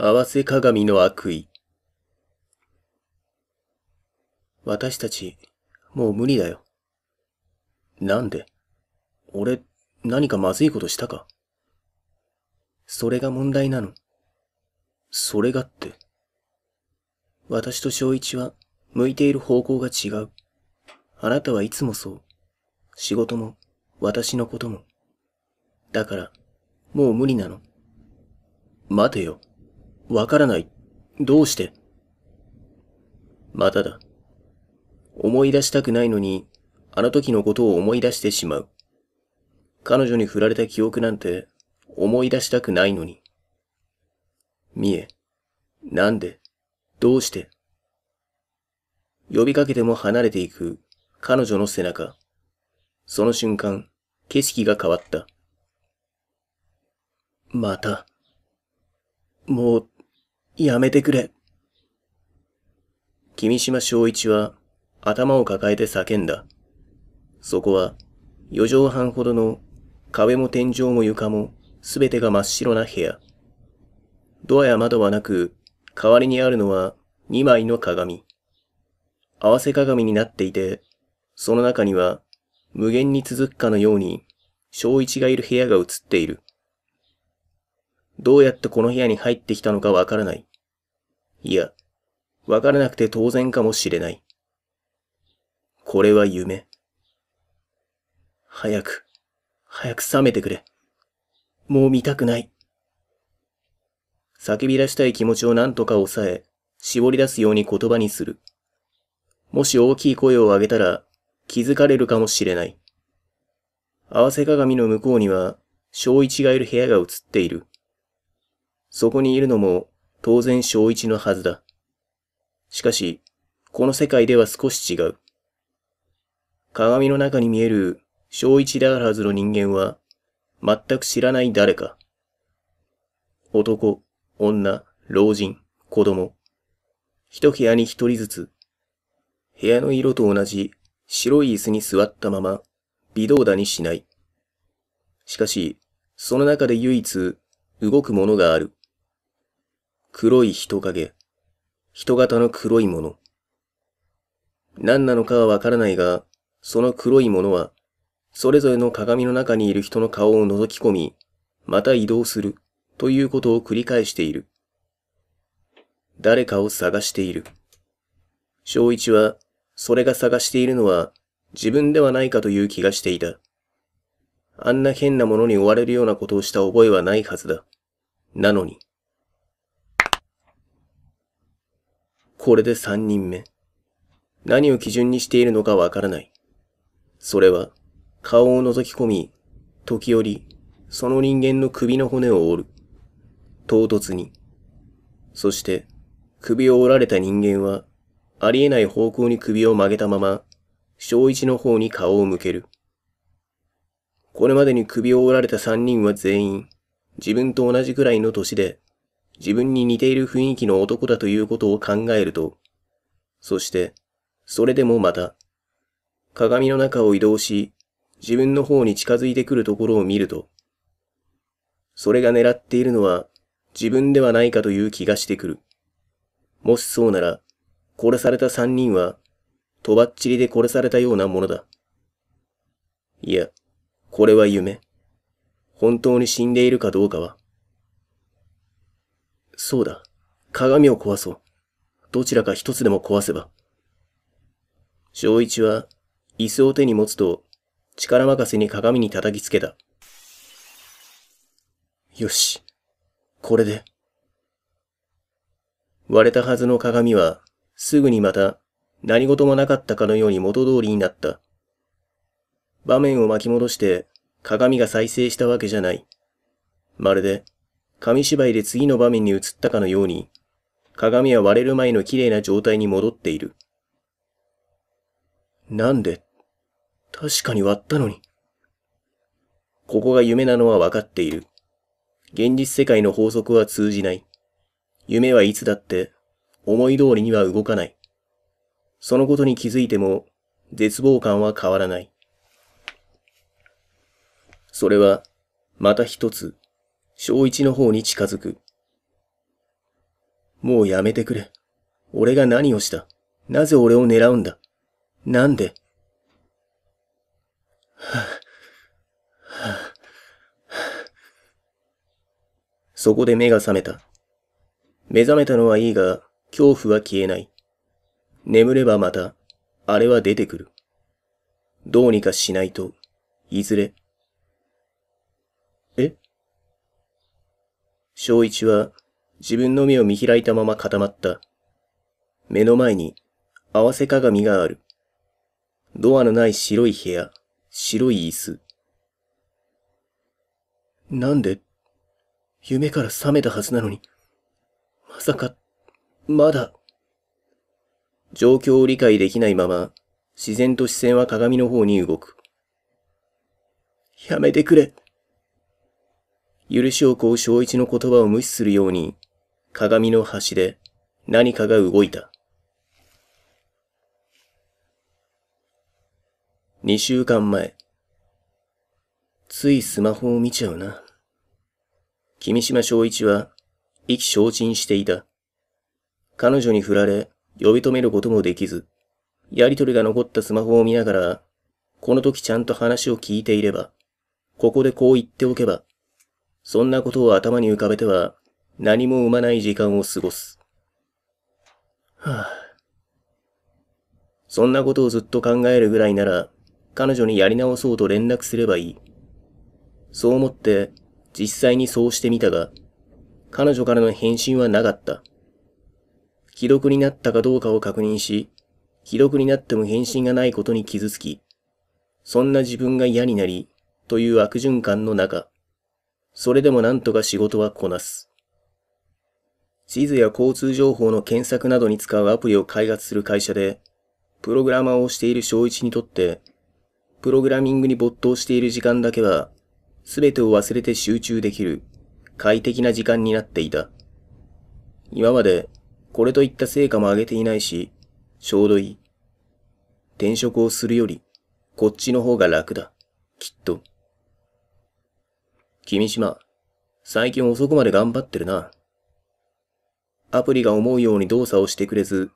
合わせ鏡の悪意。私たち、もう無理だよ。なんで俺、何かまずいことしたかそれが問題なの。それがって。私と正一は、向いている方向が違う。あなたはいつもそう。仕事も、私のことも。だから、もう無理なの。待てよ。わからない。どうしてまただ。思い出したくないのに、あの時のことを思い出してしまう。彼女に振られた記憶なんて、思い出したくないのに。見え。なんで、どうして。呼びかけても離れていく、彼女の背中。その瞬間、景色が変わった。また、もうやめてくれ。君島昭一は頭を抱えて叫んだ。そこは四畳半ほどの壁も天井も床もすべてが真っ白な部屋。ドアや窓はなく、代わりにあるのは2枚の鏡。合わせ鏡になっていて、その中には無限に続くかのように、正一がいる部屋が映っている。どうやってこの部屋に入ってきたのかわからない。いや、わからなくて当然かもしれない。これは夢。早く、早く覚めてくれ。もう見たくない。叫び出したい気持ちを何とか抑え、絞り出すように言葉にする。もし大きい声を上げたら気づかれるかもしれない。合わせ鏡の向こうには、小一がいる部屋が映っている。そこにいるのも当然小一のはずだ。しかし、この世界では少し違う。鏡の中に見える小一であるはずの人間は、全く知らない誰か。男、女、老人、子供。一部屋に一人ずつ。部屋の色と同じ白い椅子に座ったまま、微動だにしない。しかし、その中で唯一動くものがある。黒い人影、人型の黒いもの。何なのかはわからないが、その黒いものは、それぞれの鏡の中にいる人の顔を覗き込み、また移動する、ということを繰り返している。誰かを探している。正一は、それが探しているのは、自分ではないかという気がしていた。あんな変なものに追われるようなことをした覚えはないはずだ。なのに。これで3人目。何を基準にしているのかわからない。それは、顔を覗き込み、時折、その人間の首の骨を折る。唐突に。そして、首を折られた人間は、ありえない方向に首を曲げたまま、小一の方に顔を向ける。これまでに首を折られた三人は全員、自分と同じくらいの歳で、自分に似ている雰囲気の男だということを考えると、そして、それでもまた、鏡の中を移動し、自分の方に近づいてくるところを見ると、それが狙っているのは自分ではないかという気がしてくる。もしそうなら、殺された三人は、とばっちりで殺されたようなものだ。いや、これは夢。本当に死んでいるかどうかは。そうだ。鏡を壊そう。どちらか一つでも壊せば。正一は、椅子を手に持つと、力任せに鏡に叩きつけた。よし。これで。割れたはずの鏡は、すぐにまた、何事もなかったかのように元通りになった。場面を巻き戻して、鏡が再生したわけじゃない。まるで、紙芝居で次の場面に移ったかのように、鏡は割れる前の綺麗な状態に戻っている。なんで、確かに割ったのに。ここが夢なのは分かっている。現実世界の法則は通じない。夢はいつだって思い通りには動かない。そのことに気づいても絶望感は変わらない。それはまた一つ小一の方に近づく。もうやめてくれ。俺が何をしたなぜ俺を狙うんだなんではぁ、はあ、そこで目が覚めた。目覚めたのはいいが、恐怖は消えない。眠ればまた、あれは出てくる。どうにかしないと、いずれ小一は自分の目を見開いたまま固まった。目の前に合わせ鏡がある。ドアのない白い部屋、白い椅子。なんで、夢から覚めたはずなのに、まさか、まだ。状況を理解できないまま、自然と視線は鏡の方に動く。やめてくれ。許しをこう正一の言葉を無視するように、鏡の端で何かが動いた。二週間前。ついスマホを見ちゃうな。君島昭一は意気消沈していた。彼女に振られ、呼び止めることもできず、やりとりが残ったスマホを見ながら、この時ちゃんと話を聞いていれば、ここでこう言っておけば、そんなことを頭に浮かべては、何も生まない時間を過ごす。はあ、そんなことをずっと考えるぐらいなら、彼女にやり直そうと連絡すればいい。そう思って、実際にそうしてみたが、彼女からの返信はなかった。既読になったかどうかを確認し、既読になっても返信がないことに傷つき、そんな自分が嫌になり、という悪循環の中、それでもなんとか仕事はこなす。地図や交通情報の検索などに使うアプリを開発する会社で、プログラマーをしている小一にとって、プログラミングに没頭している時間だけは、すべてを忘れて集中できる、快適な時間になっていた。今まで、これといった成果も上げていないし、ちょうどいい。転職をするより、こっちの方が楽だ。きっと。君島、最近遅くまで頑張ってるな。アプリが思うように動作をしてくれず、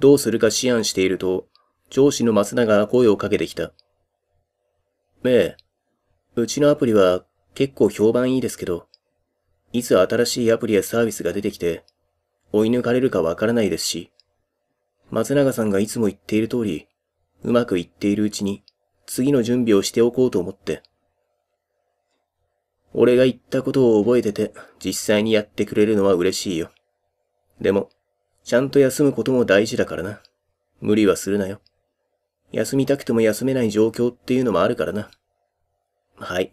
どうするか思案していると、上司の松永が声をかけてきた。ねえ、うちのアプリは結構評判いいですけど、いつ新しいアプリやサービスが出てきて、追い抜かれるかわからないですし、松永さんがいつも言っている通り、うまくいっているうちに、次の準備をしておこうと思って。俺が言ったことを覚えてて、実際にやってくれるのは嬉しいよ。でも、ちゃんと休むことも大事だからな。無理はするなよ。休みたくても休めない状況っていうのもあるからな。はい。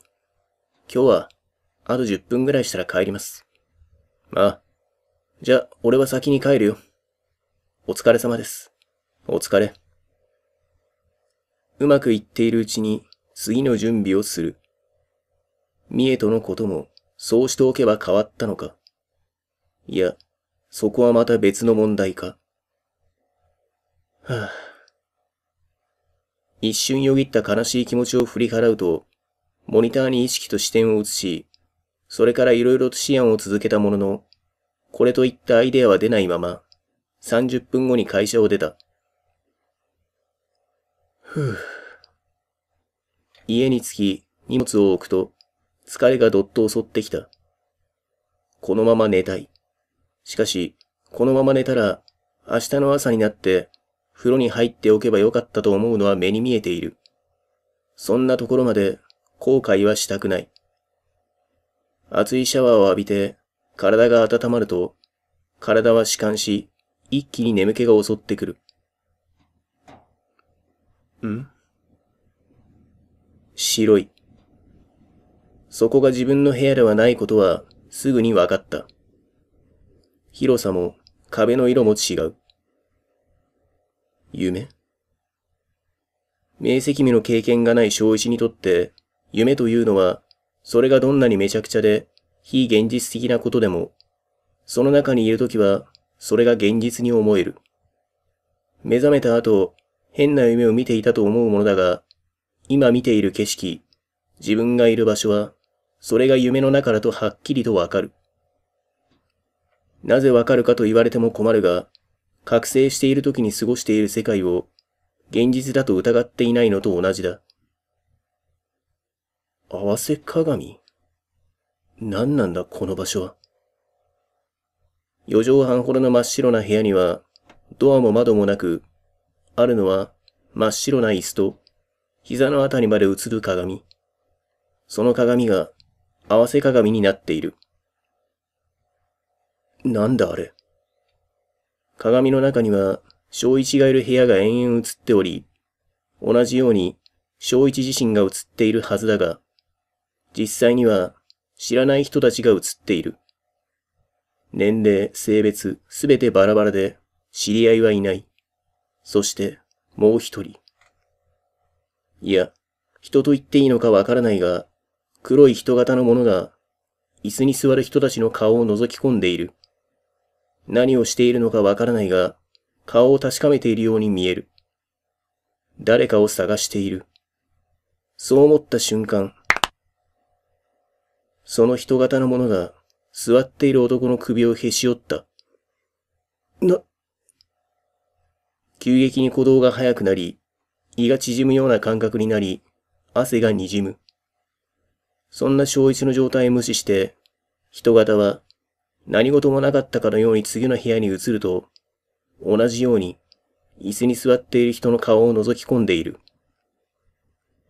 今日は、あと10分ぐらいしたら帰ります。ああ。じゃあ、俺は先に帰るよ。お疲れ様です。お疲れ。うまくいっているうちに、次の準備をする。三重とのことも、そうしておけば変わったのか。いや、そこはまた別の問題か。はあ、一瞬よぎった悲しい気持ちを振り払うと、モニターに意識と視点を移し、それから色々と思案を続けたものの、これといったアイデアは出ないまま、30分後に会社を出た。ふぅ。家に着き、荷物を置くと、疲れがどっと襲ってきた。このまま寝たい。しかし、このまま寝たら、明日の朝になって、風呂に入っておけばよかったと思うのは目に見えている。そんなところまで後悔はしたくない。熱いシャワーを浴びて、体が温まると、体は弛緩し、一気に眠気が襲ってくる。ん白い、そこが自分の部屋ではないことはすぐに分かった。広さも壁の色も違う。夢明晰夢の経験がない小一にとって、夢というのは、それがどんなにめちゃくちゃで、非現実的なことでも、その中にいるときは、それが現実に思える。目覚めた後、変な夢を見ていたと思うものだが、今見ている景色、自分がいる場所は、それが夢の中だとはっきりとわかる。なぜわかるかと言われても困るが、覚醒している時に過ごしている世界を、現実だと疑っていないのと同じだ。合わせ鏡何なんだこの場所は。四畳半ほどの真っ白な部屋には、ドアも窓もなく、あるのは真っ白な椅子と、膝のあたりまで映る鏡。その鏡が、合わせ鏡になっている。なんだあれ。鏡の中には、小一がいる部屋が延々映っており、同じように小一自身が映っているはずだが、実際には知らない人たちが映っている。年齢、性別、すべてバラバラで、知り合いはいない。そして、もう一人。いや、人と言っていいのかわからないが、黒い人型のものが、椅子に座る人たちの顔を覗き込んでいる。何をしているのかわからないが、顔を確かめているように見える。誰かを探している。そう思った瞬間、その人型のものが座っている男の首をへし折った。な、急激に鼓動が速くなり、胃が縮むような感覚になり、汗が滲む。そんな小一の状態を無視して、人型は何事もなかったかのように次の部屋に移ると、同じように椅子に座っている人の顔を覗き込んでいる。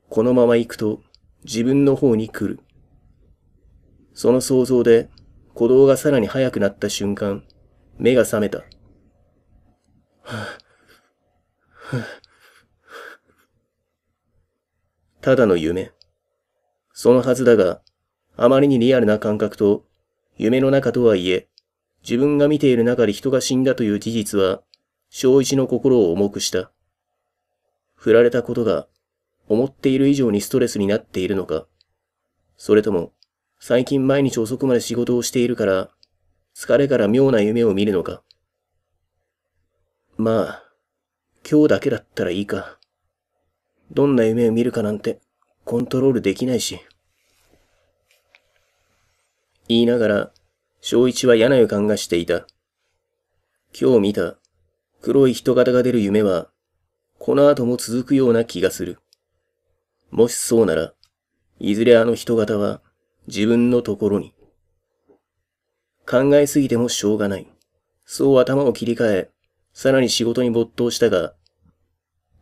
このまま行くと自分の方に来る。その想像で鼓動がさらに速くなった瞬間、目が覚めた。はあはただの夢。そのはずだが、あまりにリアルな感覚と、夢の中とはいえ、自分が見ている中で人が死んだという事実は、小一の心を重くした。振られたことが、思っている以上にストレスになっているのか、それとも、最近毎日遅くまで仕事をしているから、疲れから妙な夢を見るのか。まあ、今日だけだったらいいか。どんな夢を見るかなんてコントロールできないし。言いながら、正一は嫌な予感がしていた。今日見た黒い人型が出る夢は、この後も続くような気がする。もしそうなら、いずれあの人型は自分のところに。考えすぎてもしょうがない。そう頭を切り替え、さらに仕事に没頭したが、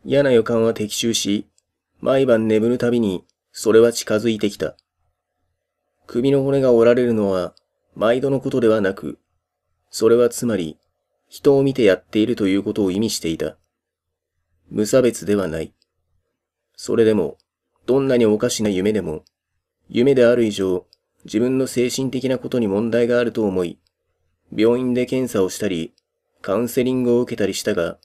嫌な予感は的中し、毎晩眠るたびに、それは近づいてきた。首の骨が折られるのは、毎度のことではなく、それはつまり、人を見てやっているということを意味していた。無差別ではない。それでも、どんなにおかしな夢でも、夢である以上、自分の精神的なことに問題があると思い、病院で検査をしたり、カウンセリングを受けたりしたが、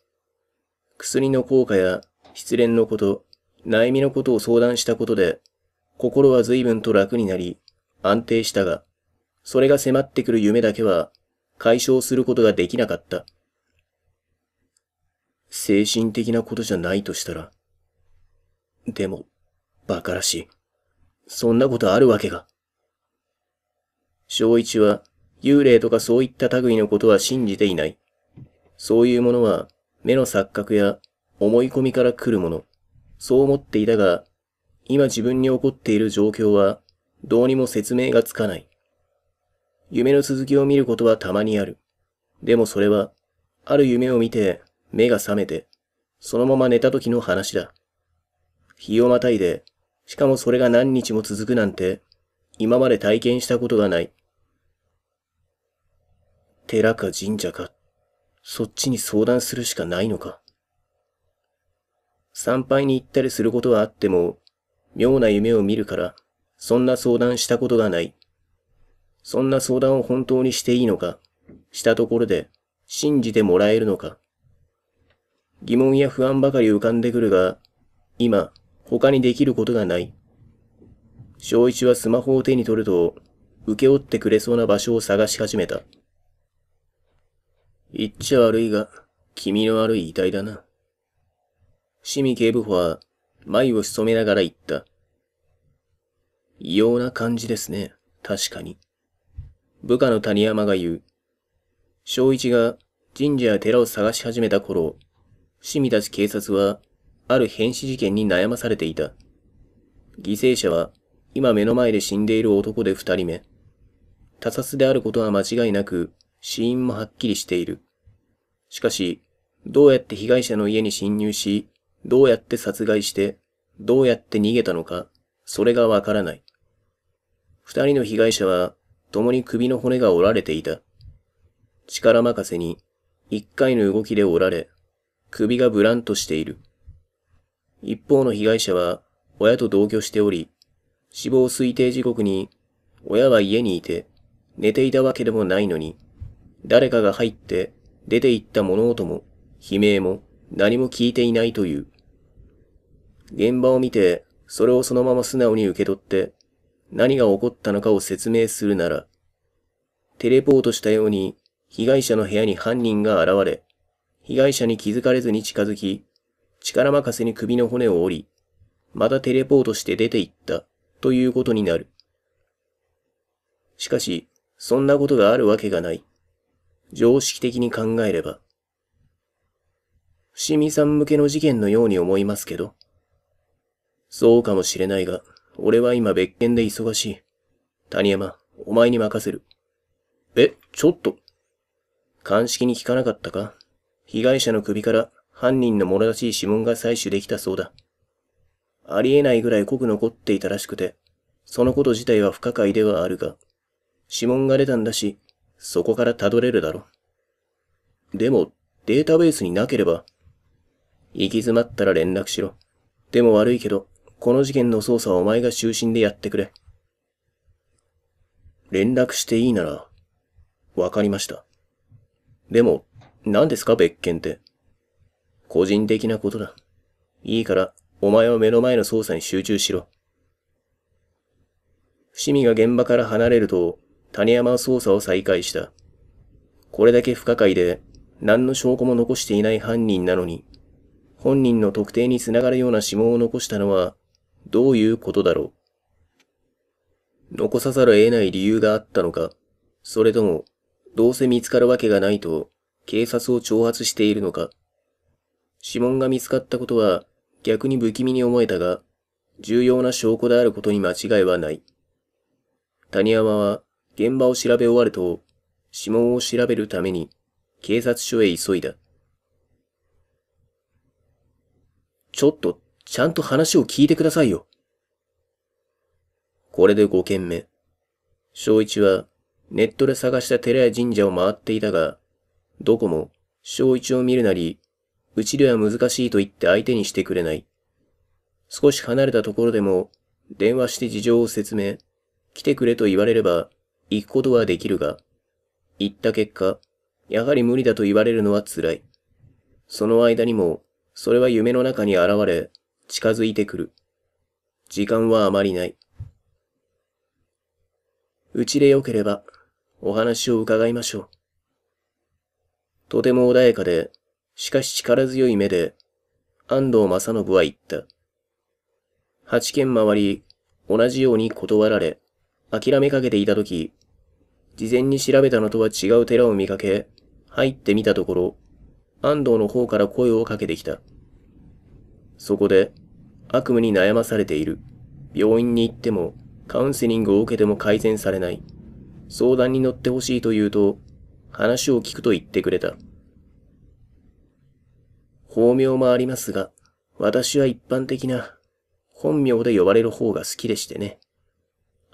薬の効果や失恋のこと、悩みのことを相談したことで、心は随分と楽になり、安定したが、それが迫ってくる夢だけは解消することができなかった。精神的なことじゃないとしたら。でも、馬鹿らしい。そんなことあるわけが。正一は幽霊とかそういった類のことは信じていない。そういうものは目の錯覚や思い込みから来るもの。そう思っていたが、今自分に起こっている状況は、どうにも説明がつかない。夢の続きを見ることはたまにある。でもそれは、ある夢を見て、目が覚めて、そのまま寝た時の話だ。日をまたいで、しかもそれが何日も続くなんて、今まで体験したことがない。寺か神社か、そっちに相談するしかないのか。参拝に行ったりすることはあっても、妙な夢を見るから、そんな相談したことがない。そんな相談を本当にしていいのか、したところで、信じてもらえるのか。疑問や不安ばかり浮かんでくるが、今、他にできることがない。小一はスマホを手に取ると、受け負ってくれそうな場所を探し始めた。言っちゃ悪いが、気味の悪い遺体だな。シミ警部補は眉を潜めながら言った。異様な感じですね。確かに。部下の谷山が言う。正一が神社や寺を探し始めた頃、市民たち警察は、ある変死事件に悩まされていた。犠牲者は、今目の前で死んでいる男で二人目。他殺であることは間違いなく、死因もはっきりしている。しかし、どうやって被害者の家に侵入し、どうやって殺害して、どうやって逃げたのか、それがわからない。二人の被害者は、共に首の骨が折られていた。力任せに、一回の動きで折られ、首がブランとしている。一方の被害者は、親と同居しており、死亡推定時刻に、親は家にいて、寝ていたわけでもないのに、誰かが入って出て行った物音も、悲鳴も、何も聞いていないという。現場を見て、それをそのまま素直に受け取って、何が起こったのかを説明するなら、テレポートしたように、被害者の部屋に犯人が現れ、被害者に気づかれずに近づき、力任せに首の骨を折り、またテレポートして出て行った、ということになる。しかし、そんなことがあるわけがない。常識的に考えれば。伏見さん向けの事件のように思いますけど。そうかもしれないが、俺は今別件で忙しい。谷山、お前に任せる。え、ちょっと。鑑識に聞かなかったか被害者の首から犯人のもらしい指紋が採取できたそうだ。ありえないぐらい濃く残っていたらしくて、そのこと自体は不可解ではあるが、指紋が出たんだし、そこから辿れるだろ。でも、データベースになければ、行き詰まったら連絡しろ。でも悪いけど、この事件の捜査はお前が就寝でやってくれ。連絡していいなら、わかりました。でも、何ですか別件って。個人的なことだ。いいから、お前は目の前の捜査に集中しろ。伏見が現場から離れると、谷山は捜査を再開した。これだけ不可解で、何の証拠も残していない犯人なのに、本人の特定につながるような指紋を残したのは、どういうことだろう。残さざるを得ない理由があったのか、それとも、どうせ見つかるわけがないと、警察を挑発しているのか。指紋が見つかったことは、逆に不気味に思えたが、重要な証拠であることに間違いはない。谷山は現場を調べ終わると、指紋を調べるために警察署へ急いだ。ちょっと、ちゃんと話を聞いてくださいよ。これで5件目。正一は、ネットで探した寺や神社を回っていたが、どこも、正一を見るなり、うちでは難しいと言って相手にしてくれない。少し離れたところでも、電話して事情を説明、来てくれと言われれば、行くことはできるが、行った結果、やはり無理だと言われるのは辛い。その間にも、それは夢の中に現れ、近づいてくる。時間はあまりない。うちでよければ、お話を伺いましょう。とても穏やかで、しかし力強い目で、安藤正信は言った。八軒回り、同じように断られ、諦めかけていたとき、事前に調べたのとは違う寺を見かけ、入ってみたところ、安藤の方から声をかけてきた。そこで、悪夢に悩まされている。病院に行っても、カウンセリングを受けても改善されない。相談に乗ってほしいと言うと、話を聞くと言ってくれた。法名もありますが、私は一般的な、本名で呼ばれる方が好きでしてね。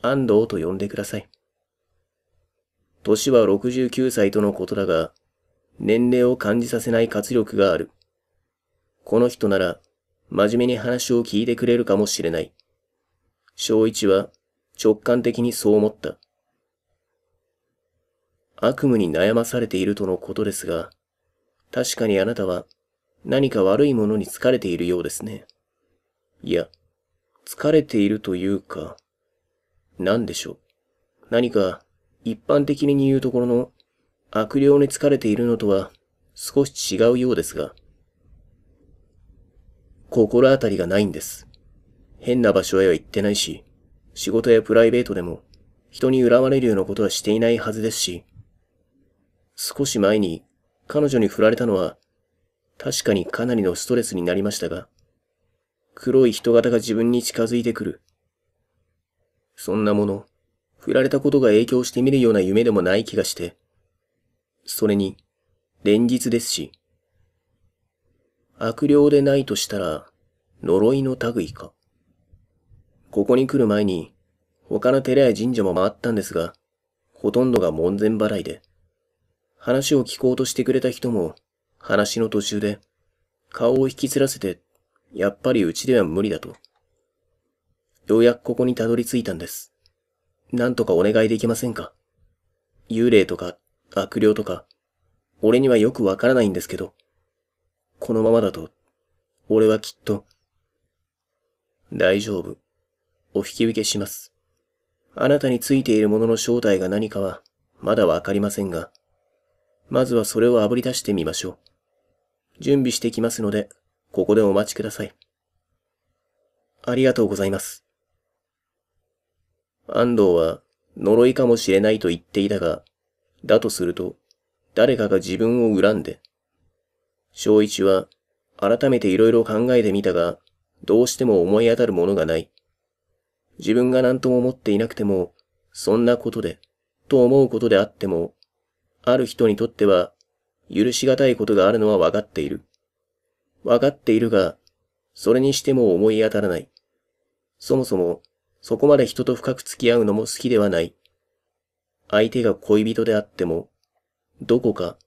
安藤と呼んでください。年は69歳とのことだが、年齢を感じさせない活力がある。この人なら、真面目に話を聞いてくれるかもしれない。小一は直感的にそう思った。悪夢に悩まされているとのことですが、確かにあなたは何か悪いものに疲れているようですね。いや、疲れているというか、何でしょう。何か一般的に言うところの悪霊に疲れているのとは少し違うようですが、心当たりがないんです。変な場所へは行ってないし、仕事やプライベートでも人に恨まれるようなことはしていないはずですし、少し前に彼女に振られたのは確かにかなりのストレスになりましたが、黒い人型が自分に近づいてくる。そんなもの、振られたことが影響してみるような夢でもない気がして、それに、連日ですし。悪霊でないとしたら、呪いの類か。ここに来る前に、他の寺や神社も回ったんですが、ほとんどが門前払いで、話を聞こうとしてくれた人も、話の途中で、顔を引きずらせて、やっぱりうちでは無理だと。ようやくここにたどり着いたんです。なんとかお願いできませんか幽霊とか悪霊とか、俺にはよくわからないんですけど、このままだと、俺はきっと、大丈夫。お引き受けします。あなたについているものの正体が何かは、まだわかりませんが、まずはそれを炙り出してみましょう。準備してきますので、ここでお待ちください。ありがとうございます。安藤は、呪いかもしれないと言っていたが、だとすると、誰かが自分を恨んで。小一は、改めて色々考えてみたが、どうしても思い当たるものがない。自分が何とも思っていなくても、そんなことで、と思うことであっても、ある人にとっては、許し難いことがあるのは分かっている。分かっているが、それにしても思い当たらない。そもそも、そこまで人と深く付き合うのも好きではない。相手が恋人であっても、どこか、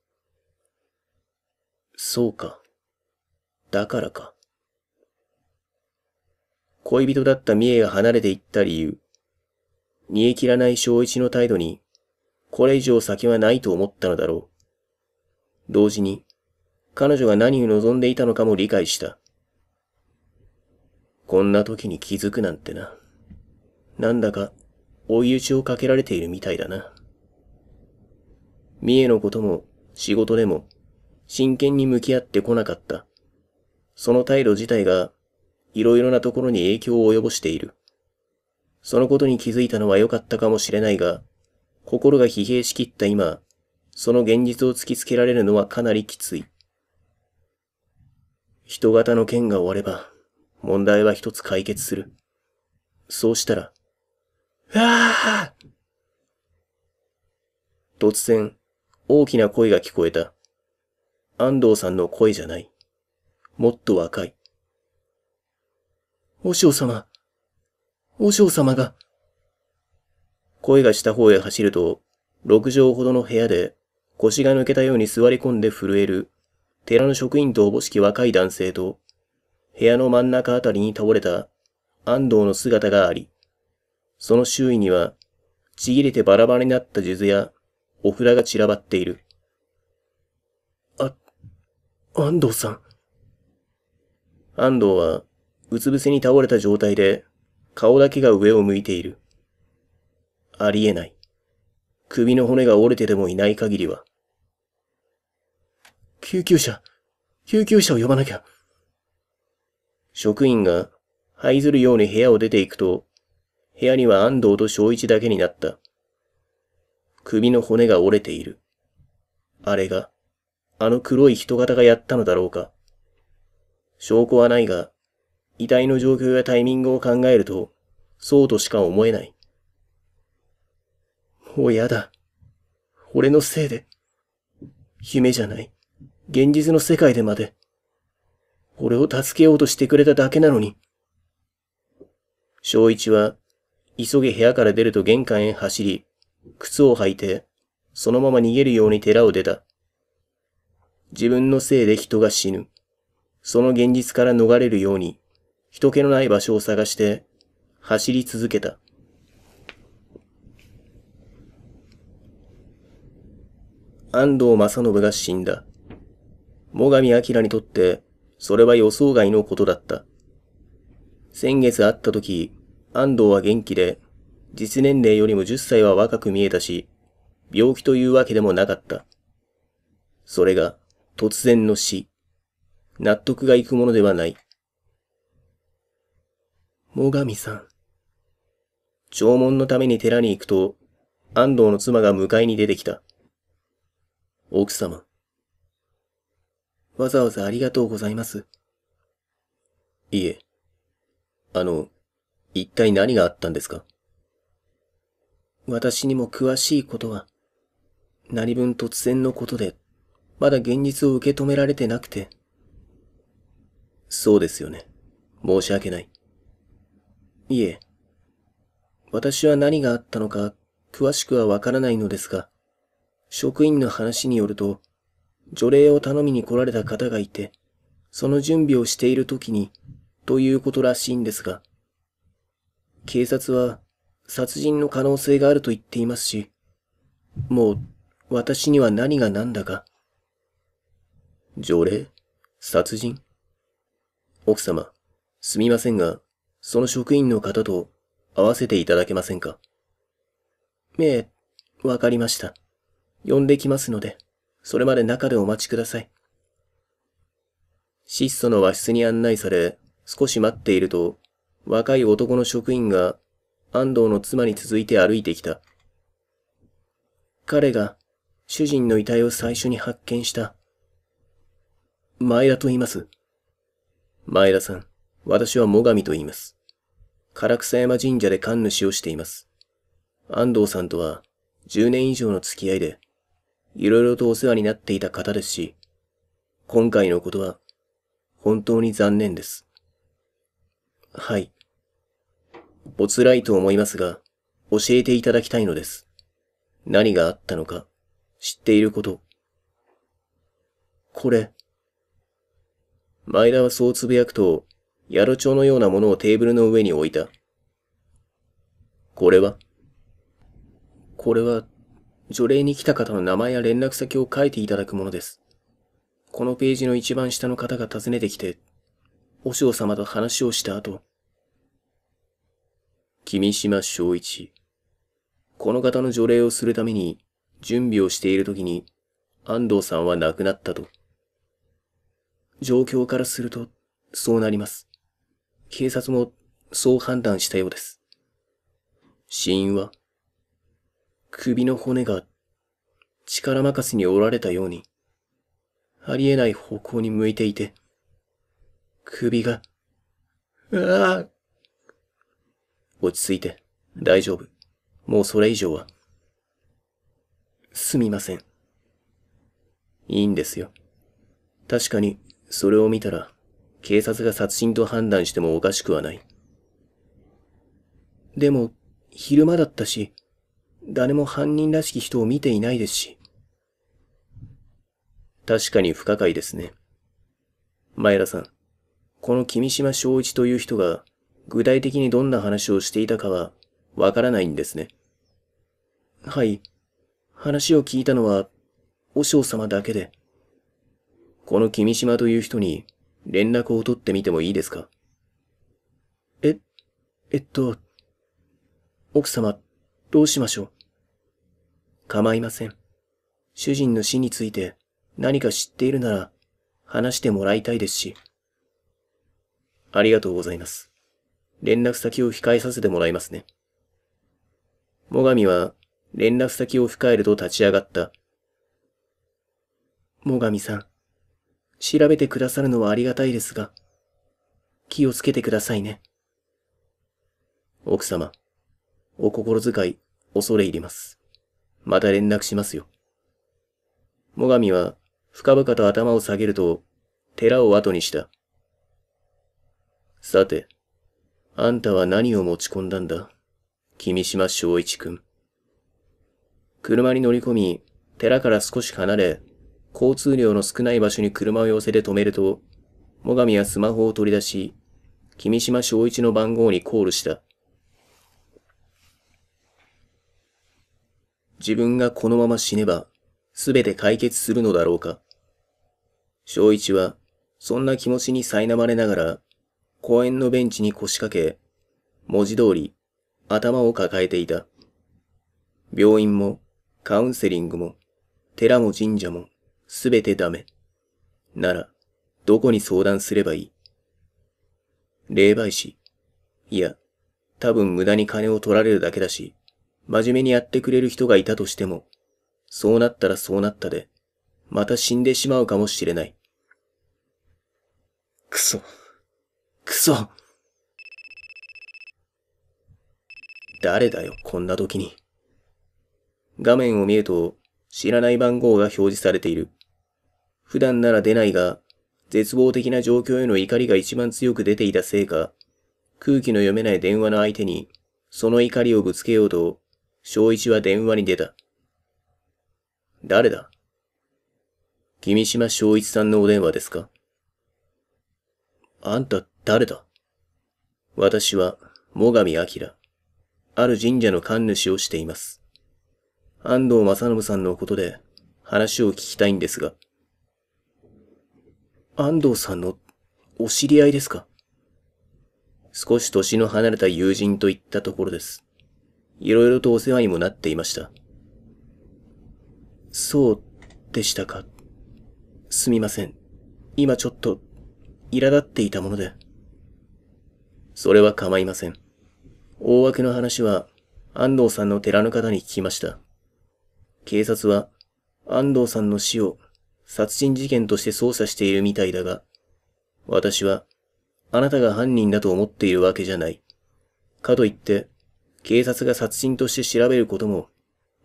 そうか、だからか。恋人だった三重が離れていった理由、煮え切らない正一の態度に、これ以上先はないと思ったのだろう。同時に、彼女が何を望んでいたのかも理解した。こんな時に気づくなんてな。なんだか、追い打ちをかけられているみたいだな。三重のことも、仕事でも、真剣に向き合ってこなかった。その態度自体が、いろいろなところに影響を及ぼしている。そのことに気づいたのは良かったかもしれないが、心が疲弊しきった今、その現実を突きつけられるのはかなりきつい。人型の剣が終われば、問題は一つ解決する。そうしたら、うわあ突然、大きな声が聞こえた。安藤さんの声じゃない。もっと若い。和尚様。和尚様が。声がした方へ走ると、六畳ほどの部屋で腰が抜けたように座り込んで震える寺の職員とおぼしき若い男性と、部屋の真ん中あたりに倒れた安藤の姿があり、その周囲には、ちぎれてバラバラになった数珠やお札が散らばっている。あ、安藤さん。安藤は、うつ伏せに倒れた状態で、顔だけが上を向いている。ありえない。首の骨が折れてでもいない限りは。救急車救急車を呼ばなきゃ職員が、這いずるように部屋を出ていくと、部屋には安藤と正一だけになった。首の骨が折れている。あれが、あの黒い人型がやったのだろうか。証拠はないが、遺体の状況やタイミングを考えると、そうとしか思えない。もうやだ。俺のせいで。夢じゃない。現実の世界でまで。俺を助けようとしてくれただけなのに。正一は、急げ部屋から出ると玄関へ走り、靴を履いて、そのまま逃げるように寺を出た。自分のせいで人が死ぬ。その現実から逃れるように、人気のない場所を探して、走り続けた。安藤正信が死んだ。最上明にとって、それは予想外のことだった。先月会った時、安藤は元気で、実年齢よりも10歳は若く見えたし、病気というわけでもなかった。それが突然の死。納得がいくものではない。最上さん。弔問のために寺に行くと、安藤の妻が迎えに出てきた。奥様。わざわざありがとうございます。いえ。あの、一体何があったんですか私にも詳しいことは、何分突然のことで、まだ現実を受け止められてなくて。そうですよね。申し訳ない。いえ。私は何があったのか、詳しくはわからないのですが、職員の話によると、除霊を頼みに来られた方がいて、その準備をしている時に、ということらしいんですが、警察は殺人の可能性があると言っていますし、もう私には何が何だか。条例殺人奥様、すみませんが、その職員の方と会わせていただけませんかええ、わかりました。呼んできますので、それまで中でお待ちください。質素の和室に案内され、少し待っていると、若い男の職員が安藤の妻に続いて歩いてきた。彼が主人の遺体を最初に発見した。前田と言います。前田さん、私は最上と言います。唐草山神社で神主をしています。安藤さんとは10年以上の付き合いで、いろいろとお世話になっていた方ですし、今回のことは本当に残念です。はい。お辛いと思いますが、教えていただきたいのです。何があったのか、知っていること。これ。前田はそうつぶやくと、ヤロ帳のようなものをテーブルの上に置いた。これはこれは、除霊に来た方の名前や連絡先を書いていただくものです。このページの一番下の方が訪ねてきて、和尚様と話をした後、君島正一。この方の除霊をするために準備をしているときに安藤さんは亡くなったと。状況からするとそうなります。警察もそう判断したようです。死因は首の骨が力任せに折られたように、ありえない方向に向いていて、首が、うわあ落ち着いて。大丈夫。もうそれ以上は。すみません。いいんですよ。確かに、それを見たら、警察が殺人と判断してもおかしくはない。でも、昼間だったし、誰も犯人らしき人を見ていないですし。確かに不可解ですね。前田さん、この君島正一という人が、具体的にどんな話をしていたかはわからないんですね。はい。話を聞いたのは、和尚様だけで。この君島という人に連絡を取ってみてもいいですかえ、えっと、奥様、どうしましょう構いません。主人の死について何か知っているなら話してもらいたいですし。ありがとうございます。連絡先を控えさせてもらいますね。最上は連絡先を控えると立ち上がった。最上さん、調べてくださるのはありがたいですが、気をつけてくださいね。奥様、お心遣い、恐れ入ります。また連絡しますよ。最上は深々と頭を下げると、寺を後にした。さて、あんたは何を持ち込んだんだ君島昭一君。車に乗り込み、寺から少し離れ、交通量の少ない場所に車を寄せて止めると、最上はスマホを取り出し、君島昭一の番号にコールした。自分がこのまま死ねば、すべて解決するのだろうか。昭一は、そんな気持ちに苛まれながら、公園のベンチに腰掛け、文字通り頭を抱えていた。病院もカウンセリングも寺も神社もすべてダメ。なら、どこに相談すればいい霊媒師。いや、多分無駄に金を取られるだけだし、真面目にやってくれる人がいたとしても、そうなったらそうなったで、また死んでしまうかもしれない。くそ。くそ。誰だよ、こんな時に。画面を見ると、知らない番号が表示されている。普段なら出ないが、絶望的な状況への怒りが一番強く出ていたせいか、空気の読めない電話の相手に、その怒りをぶつけようと、小一は電話に出た。誰だ君島小一さんのお電話ですかあんた誰だ私は、最上明。ある神社の神主をしています。安藤正信さんのことで話を聞きたいんですが。安藤さんのお知り合いですか少し年の離れた友人といったところです。色々とお世話にもなっていました。そうでしたか。すみません。今ちょっと苛立っていたもので。それは構いません。大枠の話は、安藤さんの寺の方に聞きました。警察は、安藤さんの死を殺人事件として捜査しているみたいだが、私は、あなたが犯人だと思っているわけじゃない。かといって、警察が殺人として調べることも、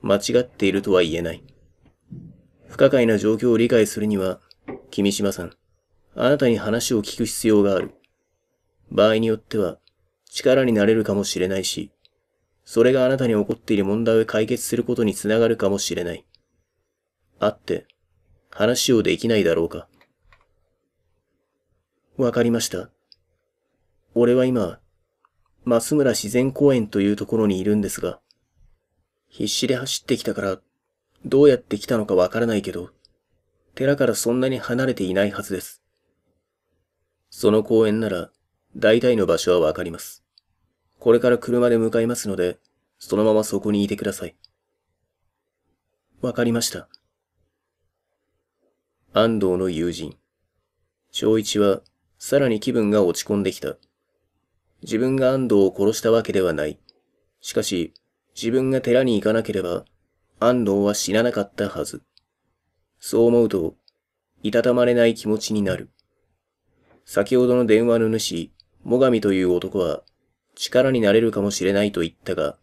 間違っているとは言えない。不可解な状況を理解するには、君島さん、あなたに話を聞く必要がある。場合によっては、力になれるかもしれないし、それがあなたに起こっている問題を解決することにつながるかもしれない。あって、話をできないだろうか。わかりました。俺は今、増村自然公園というところにいるんですが、必死で走ってきたから、どうやって来たのかわからないけど、寺からそんなに離れていないはずです。その公園なら、大体の場所はわかります。これから車で向かいますので、そのままそこにいてください。わかりました。安藤の友人。正一は、さらに気分が落ち込んできた。自分が安藤を殺したわけではない。しかし、自分が寺に行かなければ、安藤は死ななかったはず。そう思うと、いたたまれない気持ちになる。先ほどの電話の主、最上という男は、力になれるかもしれないと言ったが、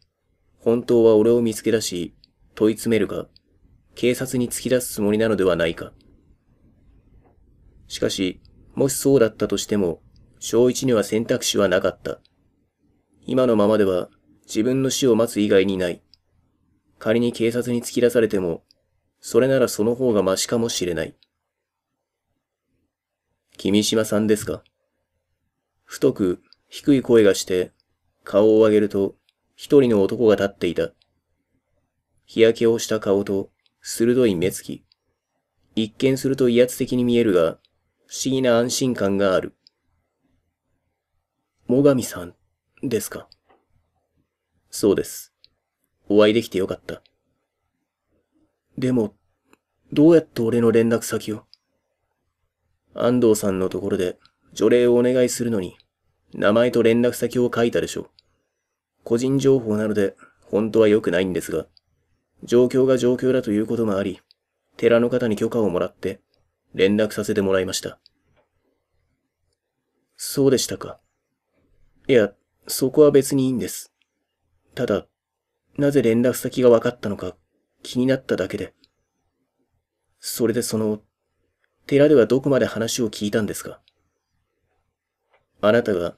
本当は俺を見つけ出し、問い詰めるか、警察に突き出すつもりなのではないか。しかし、もしそうだったとしても、小一には選択肢はなかった。今のままでは自分の死を待つ以外にない。仮に警察に突き出されても、それならその方がマシかもしれない。君島さんですか太く低い声がして顔を上げると一人の男が立っていた。日焼けをした顔と鋭い目つき。一見すると威圧的に見えるが、不思議な安心感がある。最上さんですかそうです。お会いできてよかった。でも、どうやって俺の連絡先を安藤さんのところで除霊をお願いするのに、名前と連絡先を書いたでしょ。う。個人情報なので、本当は良くないんですが、状況が状況だということもあり、寺の方に許可をもらって、連絡させてもらいました。そうでしたか。いや、そこは別にいいんです。ただ、なぜ連絡先が分かったのか気になっただけで。それでその、寺ではどこまで話を聞いたんですかあなたが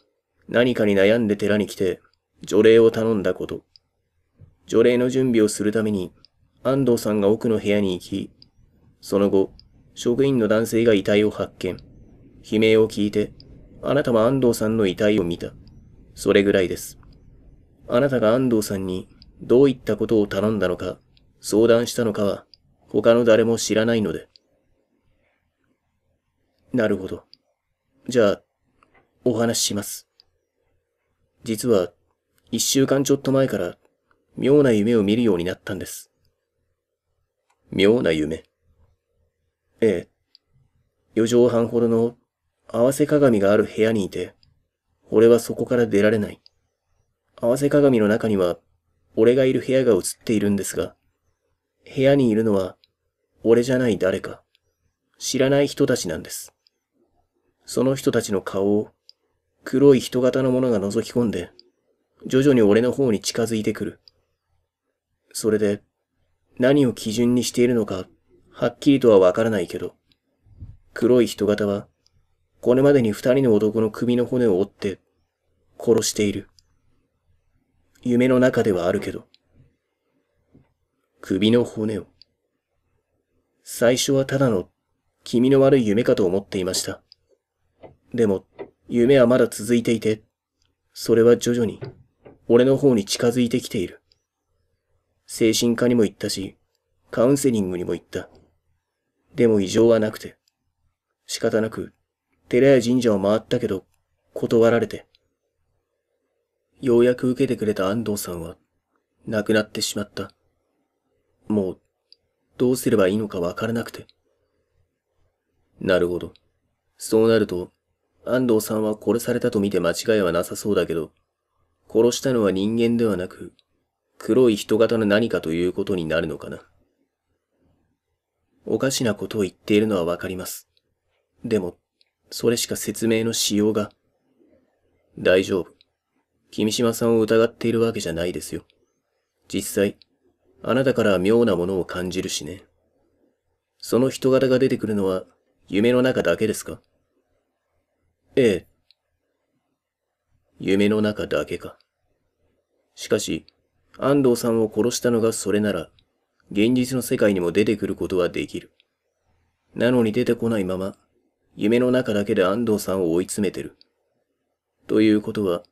何かに悩んで寺に来て除霊を頼んだこと。除霊の準備をするために安藤さんが奥の部屋に行き、その後、職員の男性が遺体を発見。悲鳴を聞いて、あなたも安藤さんの遺体を見た。それぐらいです。あなたが安藤さんにどういったことを頼んだのか、相談したのかは、他の誰も知らないので。なるほど。じゃあ、お話しします。実は、一週間ちょっと前から、妙な夢を見るようになったんです。妙な夢ええ。四畳半ほどの合わせ鏡がある部屋にいて、俺はそこから出られない。合わせ鏡の中には、俺がいる部屋が映っているんですが、部屋にいるのは、俺じゃない誰か、知らない人たちなんです。その人たちの顔を黒い人型のものが覗き込んで、徐々に俺の方に近づいてくる。それで、何を基準にしているのか、はっきりとはわからないけど、黒い人型は、これまでに二人の男の首の骨を折って、殺している。夢の中ではあるけど。首の骨を。最初はただの気味の悪い夢かと思っていました。でも、夢はまだ続いていて、それは徐々に俺の方に近づいてきている。精神科にも行ったし、カウンセリングにも行った。でも異常はなくて。仕方なく、寺や神社を回ったけど、断られて。ようやく受けてくれた安藤さんは、亡くなってしまった。もう、どうすればいいのかわからなくて。なるほど。そうなると、安藤さんは殺されたと見て間違いはなさそうだけど、殺したのは人間ではなく、黒い人型の何かということになるのかな。おかしなことを言っているのはわかります。でも、それしか説明のしようが。大丈夫。君島さんを疑っているわけじゃないですよ。実際、あなたからは妙なものを感じるしね。その人型が出てくるのは夢の中だけですかええ。夢の中だけか。しかし、安藤さんを殺したのがそれなら、現実の世界にも出てくることはできる。なのに出てこないまま、夢の中だけで安藤さんを追い詰めてる。ということは、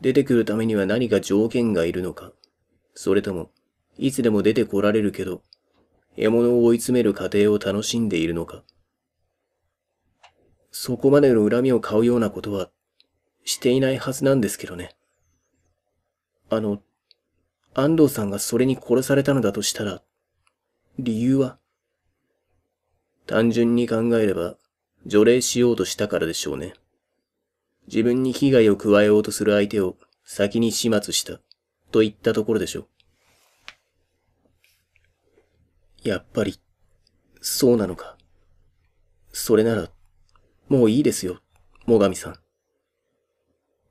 出てくるためには何か条件がいるのか、それとも、いつでも出てこられるけど、獲物を追い詰める過程を楽しんでいるのか。そこまでの恨みを買うようなことはしていないはずなんですけどね。あの、安藤さんがそれに殺されたのだとしたら、理由は単純に考えれば、除霊しようとしたからでしょうね。自分に被害を加えようとする相手を先に始末した、といったところでしょう。やっぱり、そうなのか。それなら、もういいですよ、最上さん。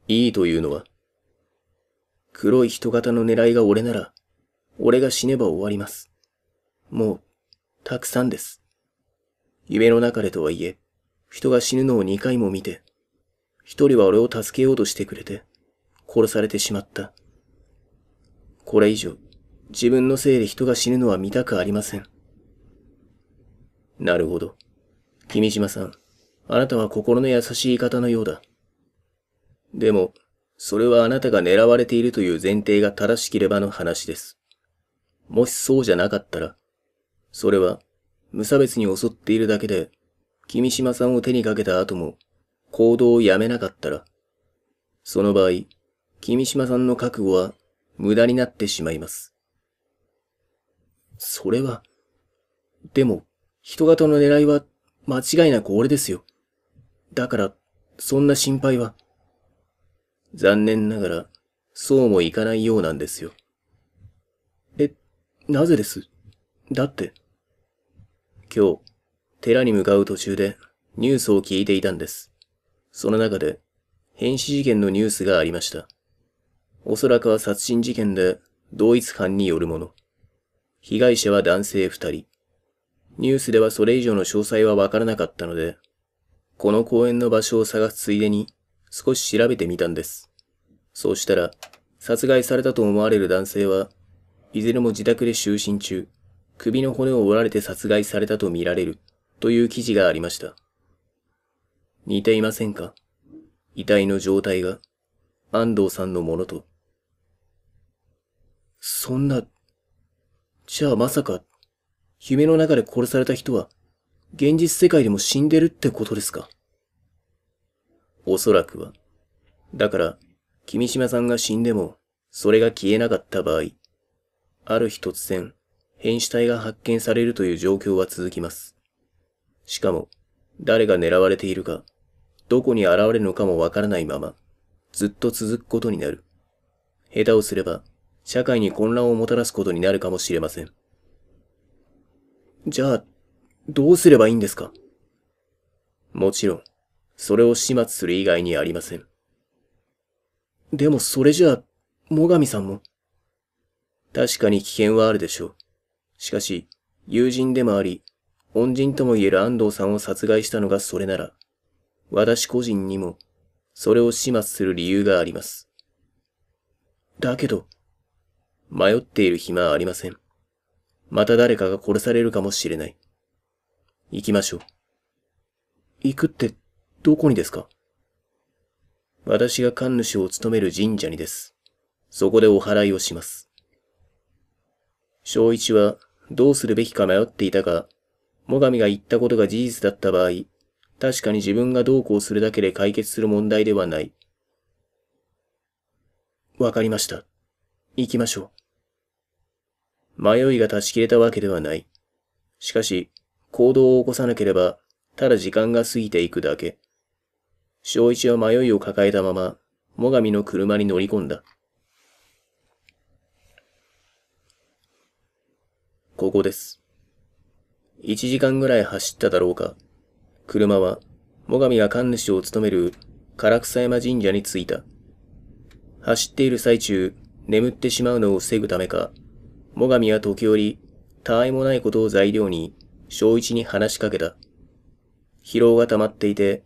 いいというのは黒い人型の狙いが俺なら、俺が死ねば終わります。もう、たくさんです。夢の中でとはいえ、人が死ぬのを2回も見て、一人は俺を助けようとしてくれて、殺されてしまった。これ以上、自分のせいで人が死ぬのは見たくありません。なるほど。君島さん。あなたは心の優しい方のようだ。でも、それはあなたが狙われているという前提が正しければの話です。もしそうじゃなかったら、それは無差別に襲っているだけで、君島さんを手にかけた後も行動をやめなかったら、その場合、君島さんの覚悟は無駄になってしまいます。それは、でも、人型の狙いは間違いなく俺ですよ。だから、そんな心配は。残念ながら、そうもいかないようなんですよ。え、なぜですだって。今日、寺に向かう途中でニュースを聞いていたんです。その中で、変死事件のニュースがありました。おそらくは殺人事件で同一犯によるもの。被害者は男性二人。ニュースではそれ以上の詳細はわからなかったので、この公園の場所を探すついでに少し調べてみたんです。そうしたら、殺害されたと思われる男性は、いずれも自宅で就寝中、首の骨を折られて殺害されたとみられるという記事がありました。似ていませんか遺体の状態が安藤さんのものと。そんな、じゃあまさか、夢の中で殺された人は、現実世界でも死んでるってことですかおそらくは。だから、君島さんが死んでも、それが消えなかった場合、ある日突然、変死体が発見されるという状況は続きます。しかも、誰が狙われているか、どこに現れるのかもわからないまま、ずっと続くことになる。下手をすれば、社会に混乱をもたらすことになるかもしれません。じゃあ、どうすればいいんですかもちろん、それを始末する以外にありません。でもそれじゃあ、最上さんも。確かに危険はあるでしょう。しかし、友人でもあり、恩人とも言える安藤さんを殺害したのがそれなら、私個人にも、それを始末する理由があります。だけど、迷っている暇はありません。また誰かが殺されるかもしれない。行きましょう。行くって、どこにですか私が神主を務める神社にです。そこでお祓いをします。正一はどうするべきか迷っていたが、最上が言ったことが事実だった場合、確かに自分がどうこうするだけで解決する問題ではない。わかりました。行きましょう。迷いが断ち切れたわけではない。しかし、行動を起こさなければ、ただ時間が過ぎていくだけ。正一は迷いを抱えたまま、最上の車に乗り込んだ。ここです。一時間ぐらい走っただろうか。車は、最上が神主を務める唐草山神社に着いた。走っている最中、眠ってしまうのを防ぐためか、最上は時折、他愛もないことを材料に、小一に話しかけた。疲労が溜まっていて、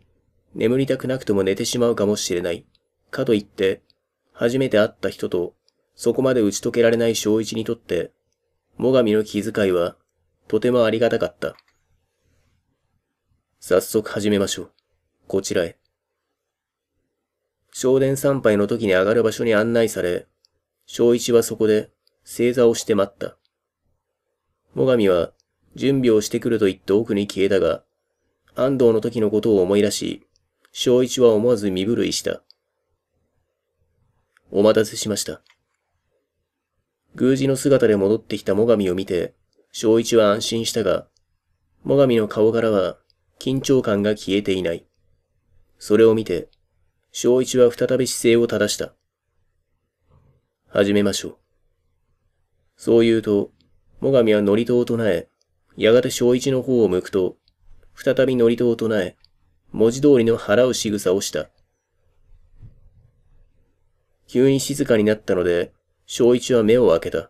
眠りたくなくとも寝てしまうかもしれない。かといって、初めて会った人と、そこまで打ち解けられない小一にとって、最上の気遣いは、とてもありがたかった。早速始めましょう。こちらへ。正殿参拝の時に上がる場所に案内され、小一はそこで正座をして待った。最上は準備をしてくると言って奥に消えたが、安藤の時のことを思い出し、小一は思わず身震いした。お待たせしました。宮司の姿で戻ってきた最上を見て、小一は安心したが、最上の顔からは緊張感が消えていない。それを見て、小一は再び姿勢を正した。始めましょう。そう言うと、最上は祝詞を唱え、やがて小一の方を向くと、再び祝詞を唱え、文字通りの払う仕草をした。急に静かになったので、小一は目を開けた。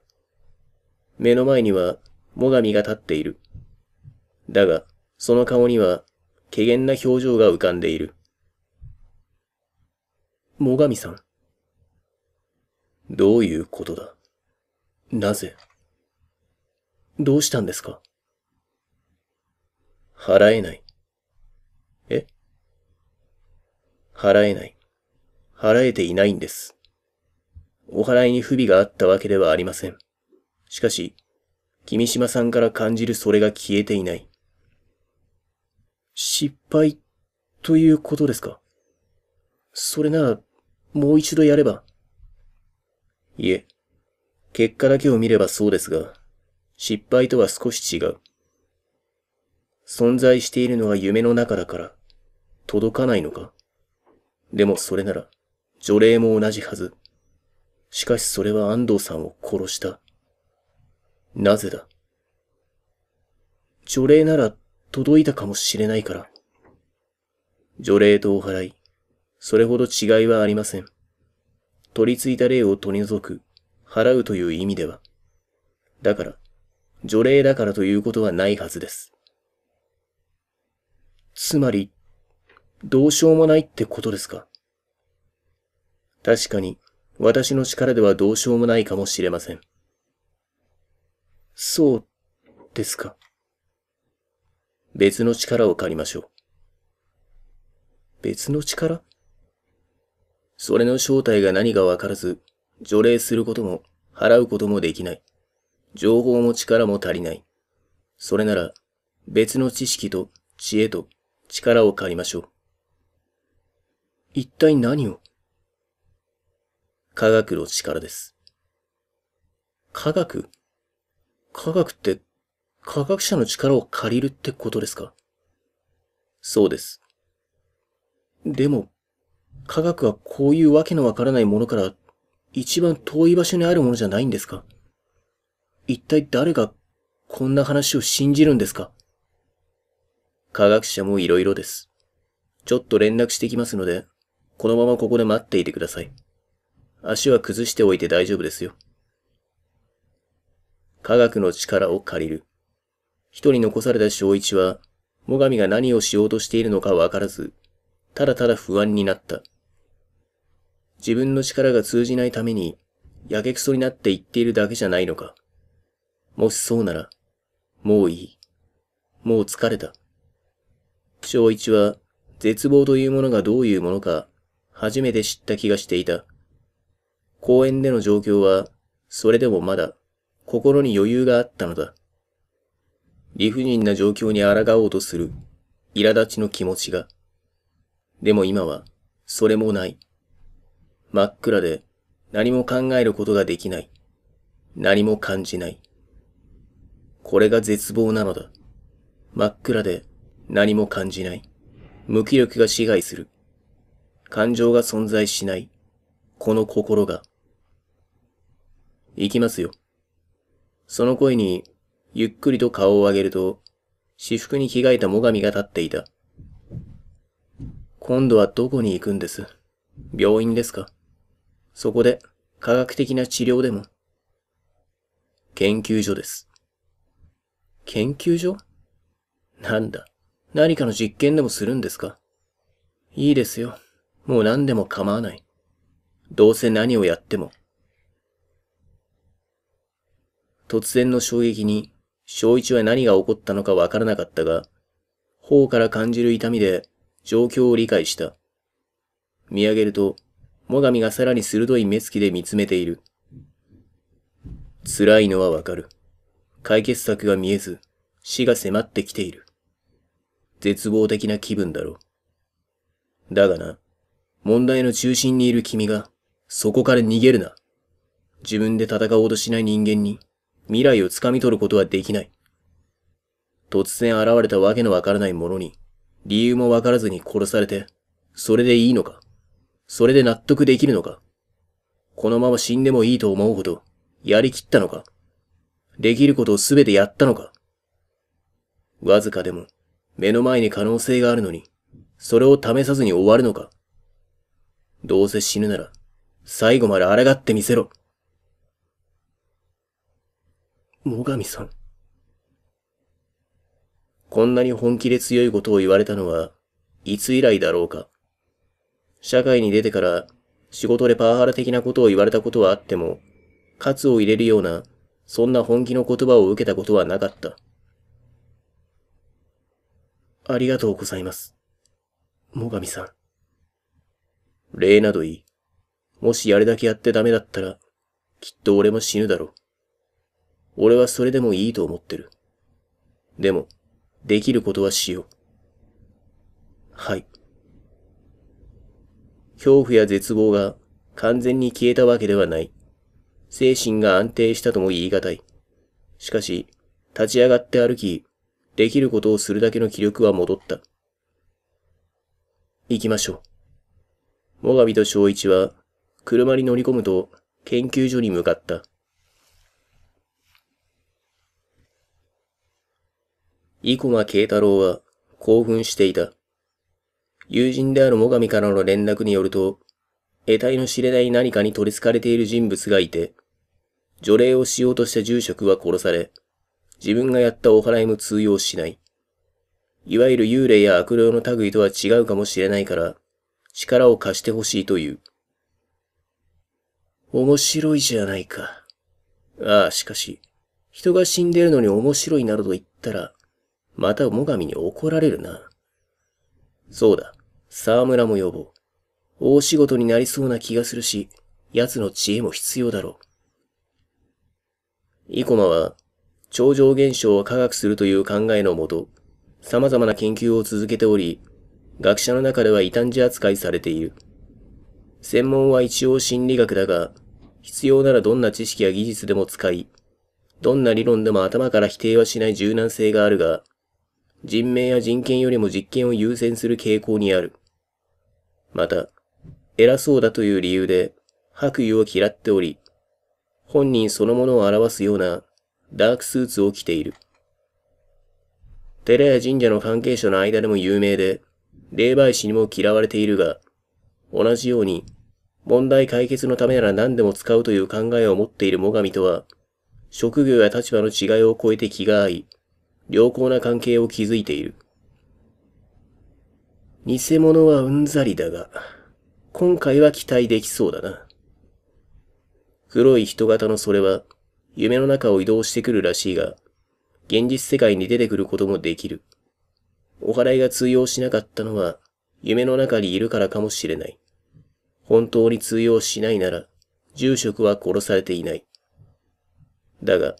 目の前には、最上が立っている。だが、その顔には、怪げな表情が浮かんでいる。最上さん。どういうことだなぜどうしたんですか払えない。え払えない。払えていないんです。お払いに不備があったわけではありません。しかし、君島さんから感じるそれが消えていない。失敗ということですかそれなら、もう一度やれば。いえ、結果だけを見ればそうですが、失敗とは少し違う。存在しているのは夢の中だから、届かないのかでもそれなら、除霊も同じはず。しかしそれは安藤さんを殺した。なぜだ除霊なら届いたかもしれないから。除霊とお祓い、それほど違いはありません。取り付いた霊を取り除く、払うという意味では。だから、除霊だからということはないはずです。つまり、どうしようもないってことですか確かに、私の力ではどうしようもないかもしれません。そうですか。別の力を借りましょう。別の力それの正体が何かわからず、除霊することも、払うこともできない。情報も力も足りない。それなら、別の知識と知恵と力を借りましょう。一体何を科学の力です。科学科学って科学者の力を借りるってことですかそうです。でも、科学はこういうわけのわからないものから一番遠い場所にあるものじゃないんですか一体誰がこんな話を信じるんですか科学者も色々です。ちょっと連絡してきますので、このままここで待っていてください。足は崩しておいて大丈夫ですよ。科学の力を借りる。一人残された正一は、最上が何をしようとしているのかわからず、ただただ不安になった。自分の力が通じないために、やけくそになって言っているだけじゃないのか。もしそうなら、もういい。もう疲れた。小一は絶望というものがどういうものか初めて知った気がしていた。公園での状況はそれでもまだ心に余裕があったのだ。理不尽な状況に抗おうとする苛立ちの気持ちが。でも今はそれもない。真っ暗で何も考えることができない。何も感じない。これが絶望なのだ。真っ暗で何も感じない。無気力が支配する。感情が存在しない。この心が。行きますよ。その声に、ゆっくりと顔を上げると、私服に着替えた最上が立っていた。今度はどこに行くんです病院ですかそこで、科学的な治療でも。研究所です。研究所なんだ。何かの実験でもするんですかいいですよ。もう何でも構わない。どうせ何をやっても。突然の衝撃に、小一は何が起こったのかわからなかったが、頬から感じる痛みで状況を理解した。見上げると、最上がさらに鋭い目つきで見つめている。辛いのはわかる。解決策が見えず、死が迫ってきている。絶望的な気分だろう。だがな、問題の中心にいる君が、そこから逃げるな。自分で戦おうとしない人間に、未来をつかみ取ることはできない。突然現れたわけのわからないものに、理由もわからずに殺されて、それでいいのかそれで納得できるのかこのまま死んでもいいと思うほど、やりきったのかできることをすべてやったのかわずかでも、目の前に可能性があるのに、それを試さずに終わるのか。どうせ死ぬなら、最後まで抗ってみせろ。最上さん。こんなに本気で強いことを言われたのは、いつ以来だろうか。社会に出てから仕事でパワハラ的なことを言われたことはあっても、喝を入れるような、そんな本気の言葉を受けたことはなかった。ありがとうございます。最上さん。礼などいい。もしあれだけやってダメだったら、きっと俺も死ぬだろう。俺はそれでもいいと思ってる。でも、できることはしよう。はい。恐怖や絶望が完全に消えたわけではない。精神が安定したとも言い難い。しかし、立ち上がって歩き、できることをするだけの気力は戻った。行きましょう。もがびと正一は、車に乗り込むと、研究所に向かった。生駒慶太郎は、興奮していた。友人である最上からの連絡によると、得体の知れない何かに取り憑かれている人物がいて、除霊をしようとした住職は殺され、自分がやったお祓いも通用しない。いわゆる幽霊や悪霊の類とは違うかもしれないから、力を貸してほしいという。面白いじゃないか。ああ、しかし、人が死んでるのに面白いなどと言ったら、また最上に怒られるな。そうだ、沢村も呼ぼう。大仕事になりそうな気がするし、奴の知恵も必要だろう。生駒は、超常現象を科学するという考えのもと、様々な研究を続けており、学者の中では異端児扱いされている。専門は一応心理学だが、必要ならどんな知識や技術でも使い、どんな理論でも頭から否定はしない柔軟性があるが、人命や人権よりも実験を優先する傾向にある。また、偉そうだという理由で、白衣を嫌っており、本人そのものを表すようなダークスーツを着ている。寺や神社の関係者の間でも有名で、霊媒師にも嫌われているが、同じように、問題解決のためなら何でも使うという考えを持っている最上とは、職業や立場の違いを超えて気が合い、良好な関係を築いている。偽物はうんざりだが、今回は期待できそうだな。黒い人型のそれは、夢の中を移動してくるらしいが、現実世界に出てくることもできる。お祓いが通用しなかったのは、夢の中にいるからかもしれない。本当に通用しないなら、住職は殺されていない。だが、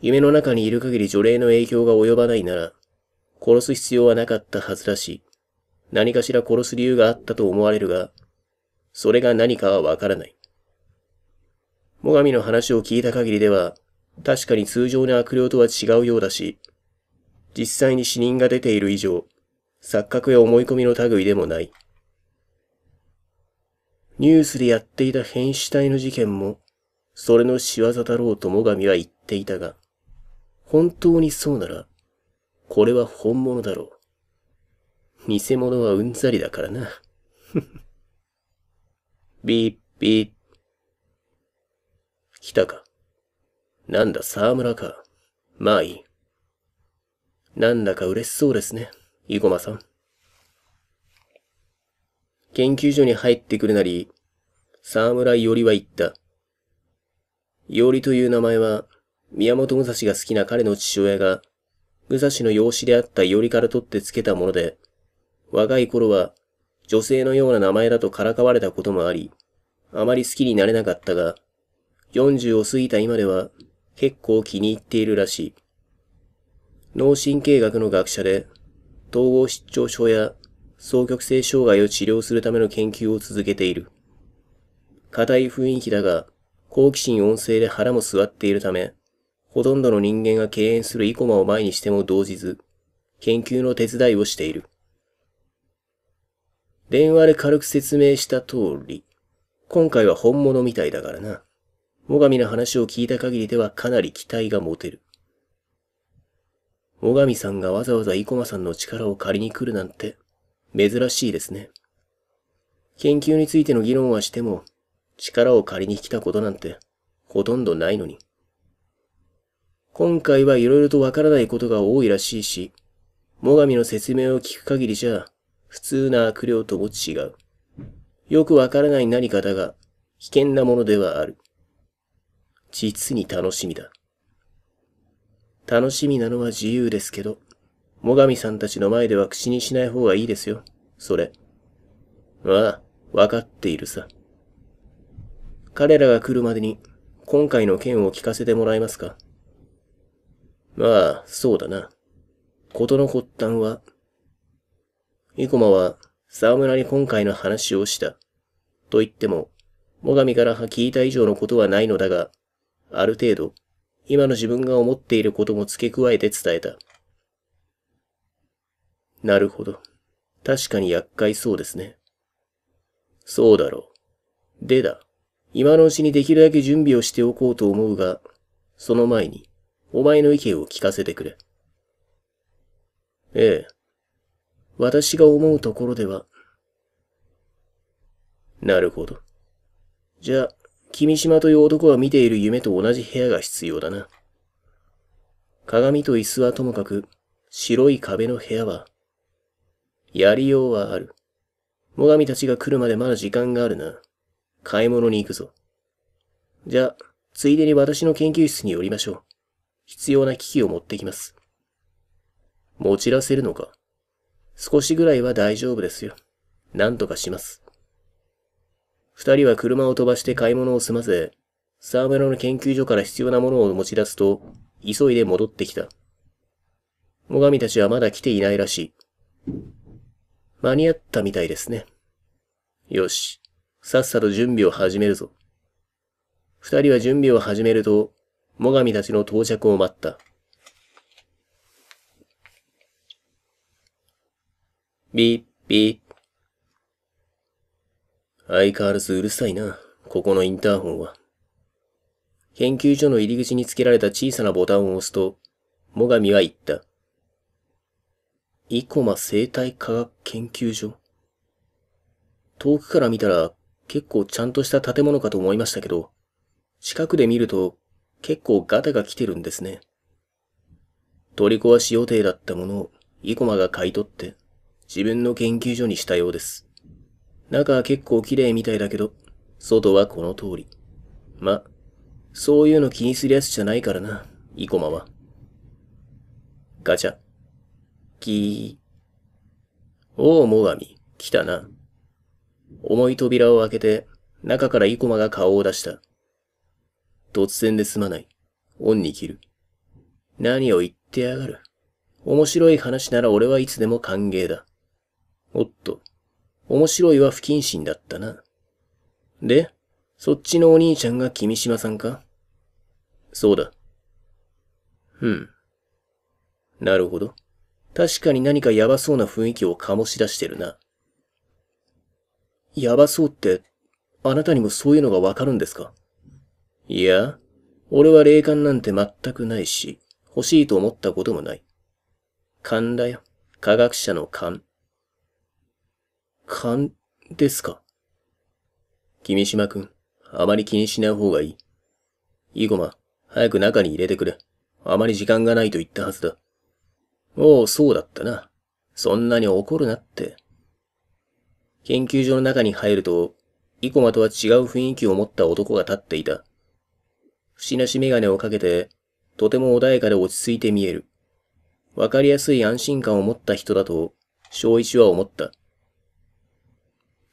夢の中にいる限り除霊の影響が及ばないなら、殺す必要はなかったはずだし、何かしら殺す理由があったと思われるが、それが何かはわからない。最上の話を聞いた限りでは、確かに通常の悪霊とは違うようだし、実際に死人が出ている以上、錯覚や思い込みの類でもない。ニュースでやっていた変死体の事件も、それの仕業だろうと最上は言っていたが、本当にそうなら、これは本物だろう。偽物はうんざりだからな。ビッビッ来たか。なんだ、沢村か。まあいい。なんだか嬉しそうですね、イ駒マさん。研究所に入ってくるなり、沢村よりは言った。伊りという名前は、宮本武蔵が好きな彼の父親が、武蔵の養子であったよりから取ってつけたもので、若い頃は女性のような名前だとからかわれたこともあり、あまり好きになれなかったが、40を過ぎた今では結構気に入っているらしい。脳神経学の学者で、統合失調症や双極性障害を治療するための研究を続けている。硬い雰囲気だが、好奇心旺盛で腹も据わっているため、ほとんどの人間が敬遠するイコマを前にしても動じず、研究の手伝いをしている。電話で軽く説明した通り、今回は本物みたいだからな。最上の話を聞いた限りではかなり期待が持てる。最上さんがわざわざ生駒さんの力を借りに来るなんて、珍しいですね。研究についての議論はしても、力を借りに来たことなんて、ほとんどないのに。今回はいろいろとわからないことが多いらしいし、最上の説明を聞く限りじゃ、普通な悪霊とも違う。よくわからない何かだが、危険なものではある。実に楽しみだ。楽しみなのは自由ですけど、最上さんたちの前では口にしない方がいいですよ、それ。ああ、わかっているさ。彼らが来るまでに、今回の件を聞かせてもらえますかまあ、そうだな。事の発端は、生駒は沢村に今回の話をした。と言っても、最上から聞いた以上のことはないのだが、ある程度、今の自分が思っていることも付け加えて伝えた。なるほど。確かに厄介そうですね。そうだろう。でだ。今のうちにできるだけ準備をしておこうと思うが、その前に、お前の意見を聞かせてくれ。ええ。私が思うところでは。なるほど。じゃあ、君島という男が見ている夢と同じ部屋が必要だな。鏡と椅子はともかく、白い壁の部屋は、やりようはある。最上たちが来るまでまだ時間があるな。買い物に行くぞ。じゃあ、ついでに私の研究室に寄りましょう。必要な機器を持ってきます。持ち出せるのか少しぐらいは大丈夫ですよ。なんとかします。二人は車を飛ばして買い物を済ませ、沢村の研究所から必要なものを持ち出すと、急いで戻ってきた。最上たちはまだ来ていないらしい。間に合ったみたいですね。よし。さっさと準備を始めるぞ。二人は準備を始めると、最上たちの到着を待った。ビッビッ相変わらずうるさいな、ここのインターホンは。研究所の入り口につけられた小さなボタンを押すと、最上は言った。生駒生態科学研究所。遠くから見たら結構ちゃんとした建物かと思いましたけど、近くで見ると結構ガタが来てるんですね。取り壊し予定だったものを生駒が買い取って自分の研究所にしたようです。中は結構綺麗みたいだけど、外はこの通り。ま、そういうの気にするやつじゃないからな、イコマは。ガチャ。キー。おお、もがみ、来たな。重い扉を開けて、中からイコマが顔を出した。突然ですまない。オンに切る。何を言ってやがる。面白い話なら俺はいつでも歓迎だ。おっと。面白いは不謹慎だったな。で、そっちのお兄ちゃんが君島さんかそうだ。うん。なるほど。確かに何かやばそうな雰囲気を醸し出してるな。やばそうって、あなたにもそういうのがわかるんですかいや、俺は霊感なんて全くないし、欲しいと思ったこともない。勘だよ。科学者の勘。勘ですか君島くん、あまり気にしない方がいい。イゴマ、早く中に入れてくれ。あまり時間がないと言ったはずだ。おお、そうだったな。そんなに怒るなって。研究所の中に入ると、イコマとは違う雰囲気を持った男が立っていた。死なし眼鏡をかけて、とても穏やかで落ち着いて見える。わかりやすい安心感を持った人だと、小一は思った。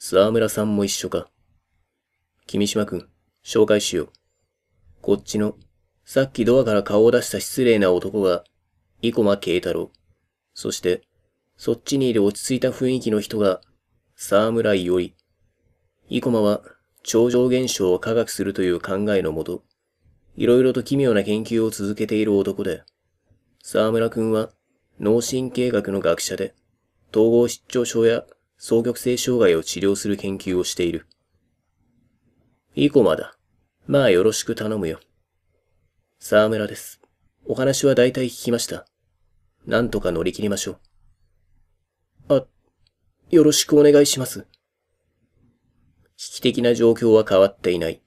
沢村さんも一緒か。君島くん、紹介しよう。こっちの、さっきドアから顔を出した失礼な男が、生駒慶太郎。そして、そっちにいる落ち着いた雰囲気の人が、沢村伊織。生駒は、超常現象を科学するという考えのもと、いろいろと奇妙な研究を続けている男で、沢村くんは、脳神経学の学者で、統合失調症や双極性障害を治療する研究をしている。いいコマだ。まあよろしく頼むよ。沢村です。お話は大体聞きました。なんとか乗り切りましょう。あ、よろしくお願いします。危機的な状況は変わっていない。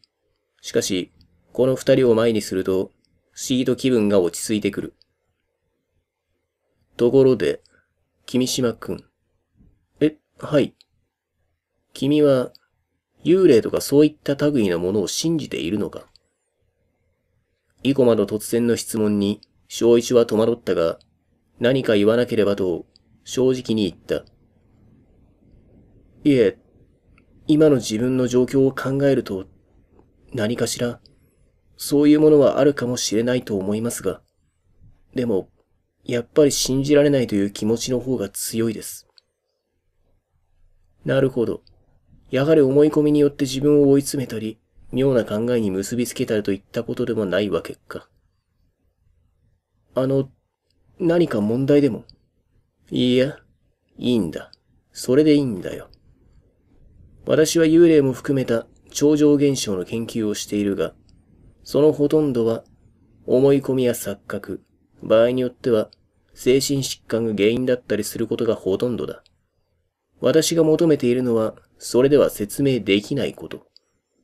しかし、この二人を前にすると、不思議と気分が落ち着いてくる。ところで、君島くん。はい。君は、幽霊とかそういった類のものを信じているのかイコマの突然の質問に、小一は戸惑ったが、何か言わなければと、正直に言った。いえ、今の自分の状況を考えると、何かしら、そういうものはあるかもしれないと思いますが、でも、やっぱり信じられないという気持ちの方が強いです。なるほど。やはり思い込みによって自分を追い詰めたり、妙な考えに結びつけたりといったことでもないわけか。あの、何か問題でもいや、いいんだ。それでいいんだよ。私は幽霊も含めた超常現象の研究をしているが、そのほとんどは思い込みや錯覚、場合によっては精神疾患が原因だったりすることがほとんどだ。私が求めているのは、それでは説明できないこと。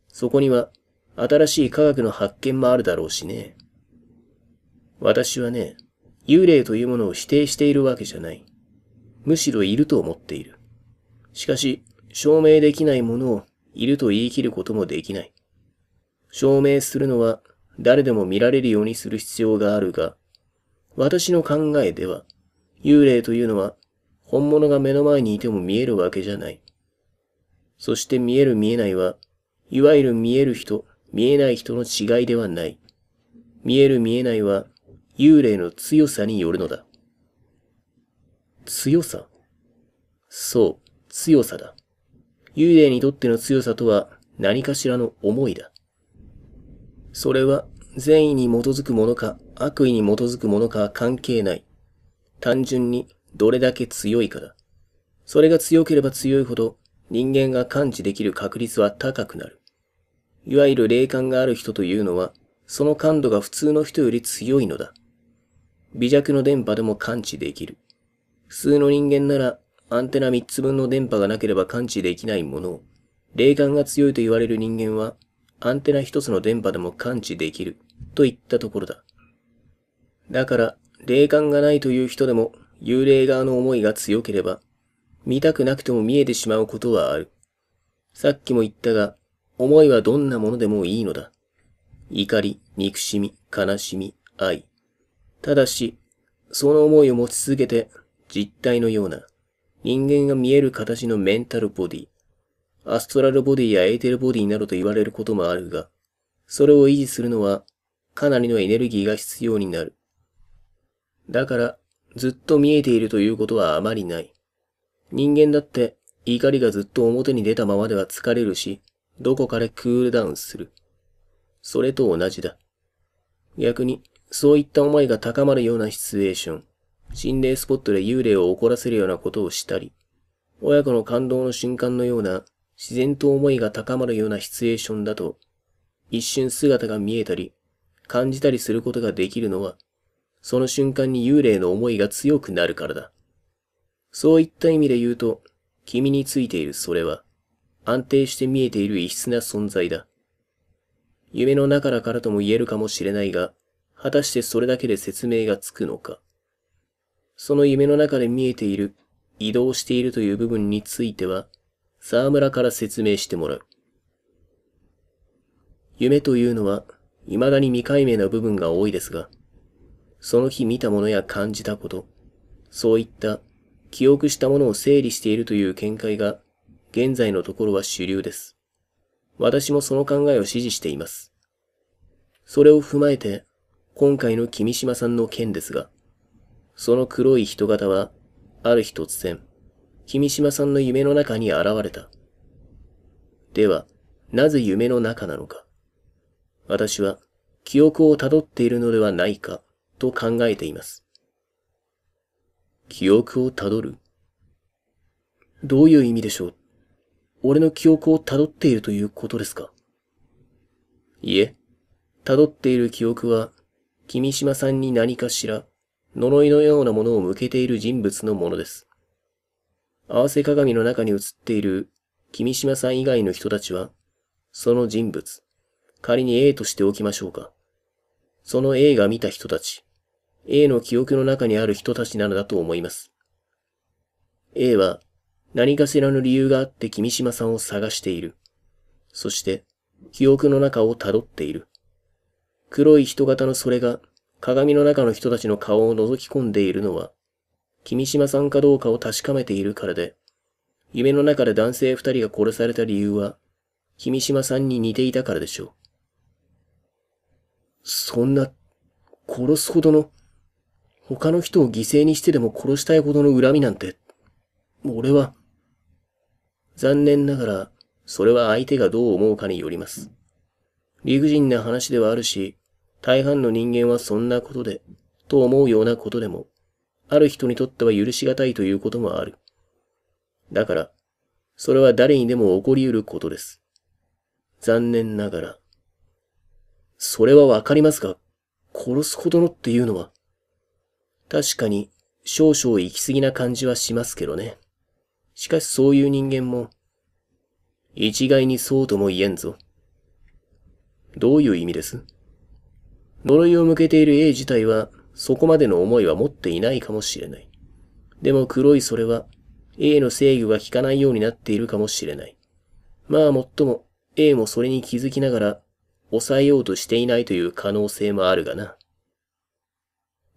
そこには、新しい科学の発見もあるだろうしね。私はね、幽霊というものを否定しているわけじゃない。むしろいると思っている。しかし、証明できないものをいると言い切ることもできない。証明するのは誰でも見られるようにする必要があるが、私の考えでは、幽霊というのは本物が目の前にいても見えるわけじゃない。そして見える見えないは、いわゆる見える人、見えない人の違いではない。見える見えないは、幽霊の強さによるのだ。強さそう、強さだ。幽霊にとっての強さとは何かしらの思いだ。それは善意に基づくものか悪意に基づくものか関係ない。単純にどれだけ強いかだ。それが強ければ強いほど人間が感知できる確率は高くなる。いわゆる霊感がある人というのは、その感度が普通の人より強いのだ。微弱の電波でも感知できる。普通の人間ならアンテナ3つ分の電波がなければ感知できないものを、霊感が強いと言われる人間はアンテナ1つの電波でも感知できるといったところだ。だから、霊感がないという人でも幽霊側の思いが強ければ、見たくなくても見えてしまうことはある。さっきも言ったが、思いはどんなものでもいいのだ。怒り、憎しみ、悲しみ、愛。ただし、その思いを持ち続けて、実体のような、人間が見える形のメンタルボディ、アストラルボディやエーテルボディなどと言われることもあるが、それを維持するのは、かなりのエネルギーが必要になる。だから、ずっと見えているということはあまりない。人間だって怒りがずっと表に出たままでは疲れるし、どこかでクールダウンする。それと同じだ。逆に、そういった思いが高まるようなシチュエーション、心霊スポットで幽霊を怒らせるようなことをしたり、親子の感動の瞬間のような自然と思いが高まるようなシチュエーションだと、一瞬姿が見えたり、感じたりすることができるのは、その瞬間に幽霊の思いが強くなるからだ。そういった意味で言うと、君についているそれは、安定して見えている異質な存在だ。夢の中だからとも言えるかもしれないが、果たしてそれだけで説明がつくのか。その夢の中で見えている、移動しているという部分については、沢村から説明してもらう。夢というのは、未だに未解明な部分が多いですが、その日見たものや感じたこと、そういった記憶したものを整理しているという見解が、現在のところは主流です。私もその考えを支持しています。それを踏まえて、今回の君島さんの件ですが、その黒い人型は、ある日突然、君島さんの夢の中に現れた。では、なぜ夢の中なのか。私は、記憶をたどっているのではないか。と考えています。記憶をたどる。どういう意味でしょう俺の記憶をたどっているということですかいえ、たどっている記憶は、君島さんに何かしら、呪いのようなものを向けている人物のものです。合わせ鏡の中に映っている君島さん以外の人たちは、その人物、仮に A としておきましょうか。その A が見た人たち、A の記憶の中にある人たちなのだと思います。A は何かしらの理由があって君島さんを探している。そして記憶の中を辿っている。黒い人型のそれが鏡の中の人たちの顔を覗き込んでいるのは、君島さんかどうかを確かめているからで、夢の中で男性二人が殺された理由は、君島さんに似ていたからでしょう。そんな、殺すほどの、他の人を犠牲にしてでも殺したいほどの恨みなんて、俺は、残念ながら、それは相手がどう思うかによります。理不尽な話ではあるし、大半の人間はそんなことで、と思うようなことでも、ある人にとっては許し難いということもある。だから、それは誰にでも起こり得ることです。残念ながら。それはわかりますが、殺すほどのっていうのは、確かに少々行き過ぎな感じはしますけどね。しかしそういう人間も、一概にそうとも言えんぞ。どういう意味です呪いを向けている A 自体は、そこまでの思いは持っていないかもしれない。でも黒いそれは、A の制御が効かないようになっているかもしれない。まあもっとも、A もそれに気づきながら、抑えようとしていないという可能性もあるがな。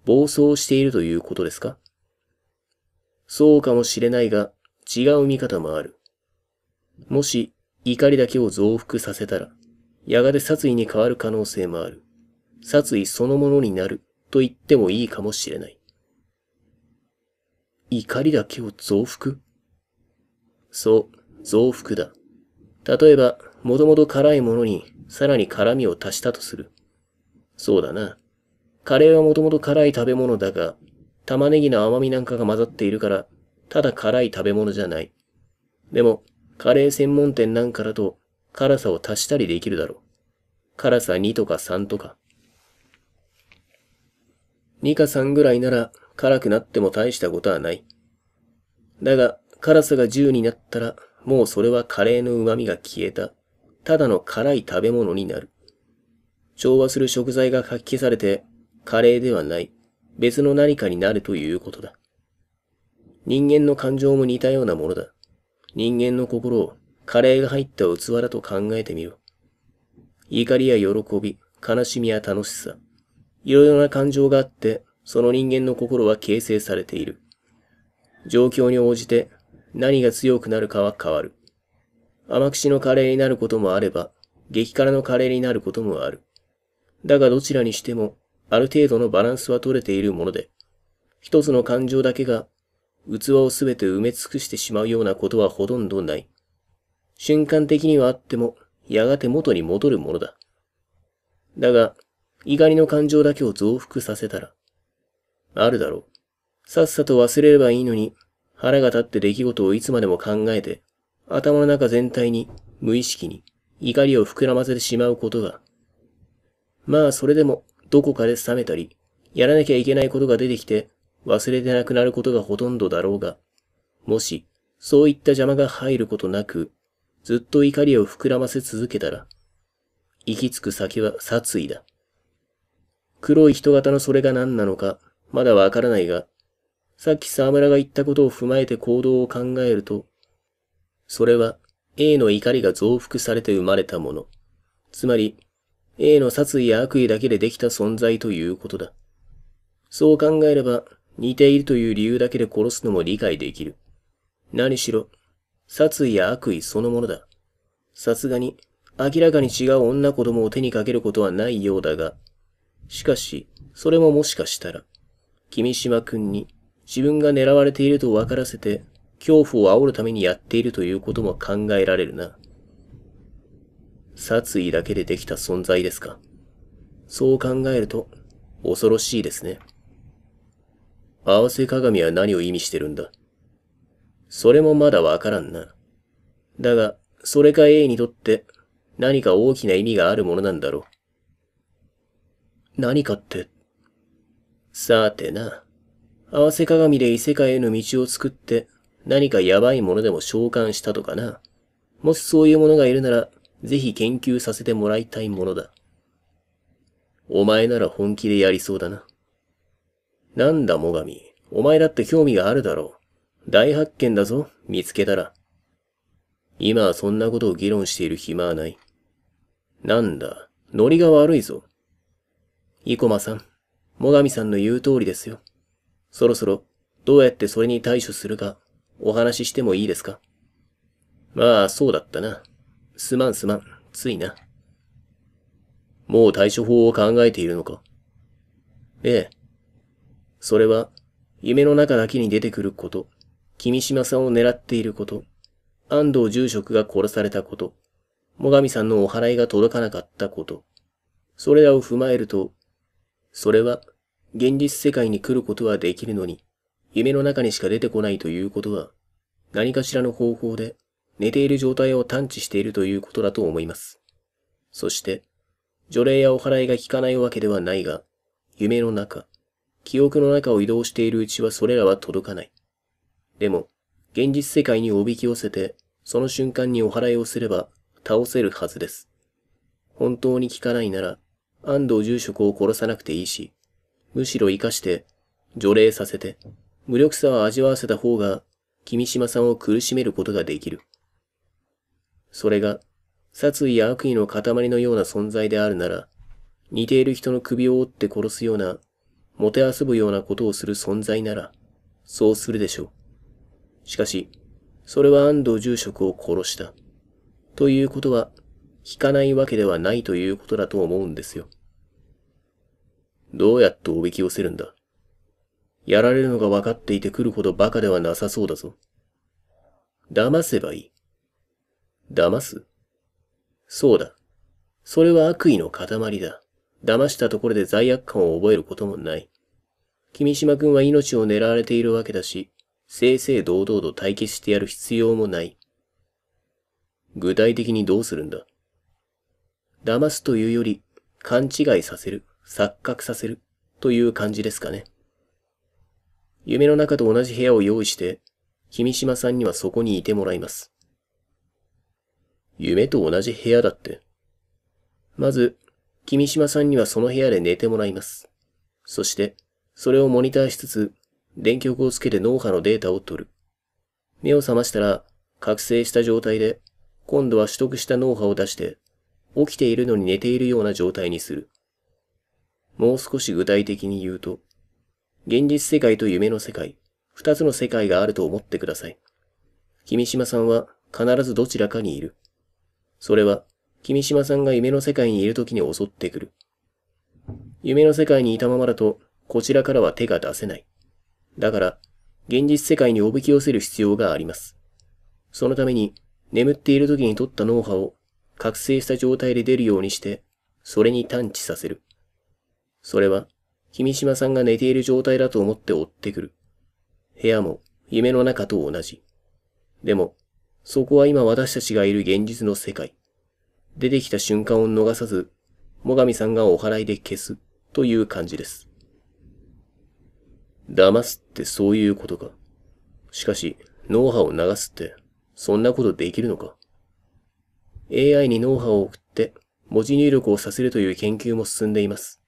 暴走しているということですかそうかもしれないが、違う見方もある。もし、怒りだけを増幅させたら、やがて殺意に変わる可能性もある。殺意そのものになると言ってもいいかもしれない。怒りだけを増幅そう、増幅だ。例えば、もともと辛いものにさらに辛みを足したとする。そうだな。カレーはもともと辛い食べ物だが、玉ねぎの甘みなんかが混ざっているから、ただ辛い食べ物じゃない。でも、カレー専門店なんかだと、辛さを足したりできるだろう。辛さ2とか3とか。2か3ぐらいなら、辛くなっても大したことはない。だが、辛さが10になったら、もうそれはカレーの旨味が消えた。ただの辛い食べ物になる。調和する食材が活気されて、カレーではない、別の何かになるということだ。人間の感情も似たようなものだ。人間の心をカレーが入った器だと考えてみろ。怒りや喜び、悲しみや楽しさ。いろいろな感情があって、その人間の心は形成されている。状況に応じて何が強くなるかは変わる。甘口のカレーになることもあれば、激辛のカレーになることもある。だがどちらにしてもある程度のバランスは取れているもので、一つの感情だけが器をすべて埋め尽くしてしまうようなことはほとんどない。瞬間的にはあっても、やがて元に戻るものだ。だが、怒りの感情だけを増幅させたら、あるだろう。さっさと忘れればいいのに、腹が立って出来事をいつまでも考えて、頭の中全体に、無意識に、怒りを膨らませてしまうことが。まあ、それでも、どこかで冷めたり、やらなきゃいけないことが出てきて、忘れてなくなることがほとんどだろうが、もし、そういった邪魔が入ることなく、ずっと怒りを膨らませ続けたら、行き着く先は殺意だ。黒い人型のそれが何なのか、まだわからないが、さっき沢村が言ったことを踏まえて行動を考えると、それは A の怒りが増幅されて生まれたもの。つまり、A の殺意や悪意だけでできた存在ということだ。そう考えれば、似ているという理由だけで殺すのも理解できる。何しろ、殺意や悪意そのものだ。さすがに、明らかに違う女子供を手にかけることはないようだが、しかし、それももしかしたら、君島くんに自分が狙われていると分からせて、恐怖を煽るためにやっているということも考えられるな。殺意だけでできた存在ですか。そう考えると、恐ろしいですね。合わせ鏡は何を意味してるんだそれもまだわからんな。だが、それか A にとって何か大きな意味があるものなんだろう。何かって。さてな。合わせ鏡で異世界への道を作って何かやばいものでも召喚したとかな。もしそういうものがいるならぜひ研究させてもらいたいものだ。お前なら本気でやりそうだな。なんだ、もがみ。お前だって興味があるだろう。大発見だぞ、見つけたら。今はそんなことを議論している暇はない。なんだ、ノリが悪いぞ。生駒さん、もがみさんの言う通りですよ。そろそろ、どうやってそれに対処するか、お話ししてもいいですかまあ、そうだったな。すまんすまん、ついな。もう対処法を考えているのかええ。それは、夢の中だけに出てくること、君島さんを狙っていること、安藤住職が殺されたこと、最上さんのお払いが届かなかったこと、それらを踏まえると、それは、現実世界に来ることはできるのに、夢の中にしか出てこないということは、何かしらの方法で寝ている状態を探知しているということだと思います。そして、除霊やお祓いが効かないわけではないが、夢の中、記憶の中を移動しているうちはそれらは届かない。でも、現実世界におびき寄せて、その瞬間にお祓いをすれば倒せるはずです。本当に効かないなら、安藤住職を殺さなくていいし、むしろ活かして、除霊させて、無力さを味わわせた方が、君島さんを苦しめることができる。それが、殺意や悪意の塊のような存在であるなら、似ている人の首を折って殺すような、もてあそぶようなことをする存在なら、そうするでしょう。しかし、それは安藤住職を殺した。ということは、聞かないわけではないということだと思うんですよ。どうやっておびき寄せるんだやられるのが分かっていて来るほど馬鹿ではなさそうだぞ。騙せばいい。騙すそうだ。それは悪意の塊だ。騙したところで罪悪感を覚えることもない。君島くんは命を狙われているわけだし、正々堂々と対決してやる必要もない。具体的にどうするんだ騙すというより、勘違いさせる、錯覚させる、という感じですかね。夢の中と同じ部屋を用意して、君島さんにはそこにいてもらいます。夢と同じ部屋だって。まず、君島さんにはその部屋で寝てもらいます。そして、それをモニターしつつ、電極をつけて脳波のデータを取る。目を覚ましたら、覚醒した状態で、今度は取得した脳波を出して、起きているのに寝ているような状態にする。もう少し具体的に言うと、現実世界と夢の世界、二つの世界があると思ってください。君島さんは必ずどちらかにいる。それは、君島さんが夢の世界にいる時に襲ってくる。夢の世界にいたままだと、こちらからは手が出せない。だから、現実世界におびき寄せる必要があります。そのために、眠っている時に取った脳波を覚醒した状態で出るようにして、それに探知させる。それは、君島さんが寝ている状態だと思って追ってくる。部屋も夢の中と同じ。でも、そこは今私たちがいる現実の世界。出てきた瞬間を逃さず、最上さんがお祓いで消すという感じです。騙すってそういうことか。しかし、脳波を流すって、そんなことできるのか。AI に脳波を送って、文字入力をさせるという研究も進んでいます。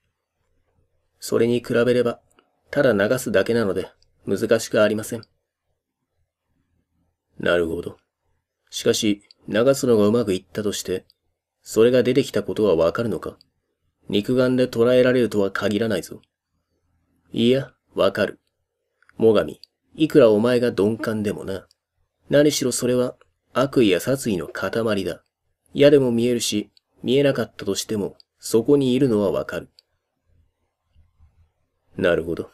それに比べれば、ただ流すだけなので、難しくありません。なるほど。しかし、流すのがうまくいったとして、それが出てきたことはわかるのか肉眼で捉えられるとは限らないぞ。いや、わかる。最上、いくらお前が鈍感でもな。何しろそれは悪意や殺意の塊だ。嫌でも見えるし、見えなかったとしても、そこにいるのはわかる。なるほど。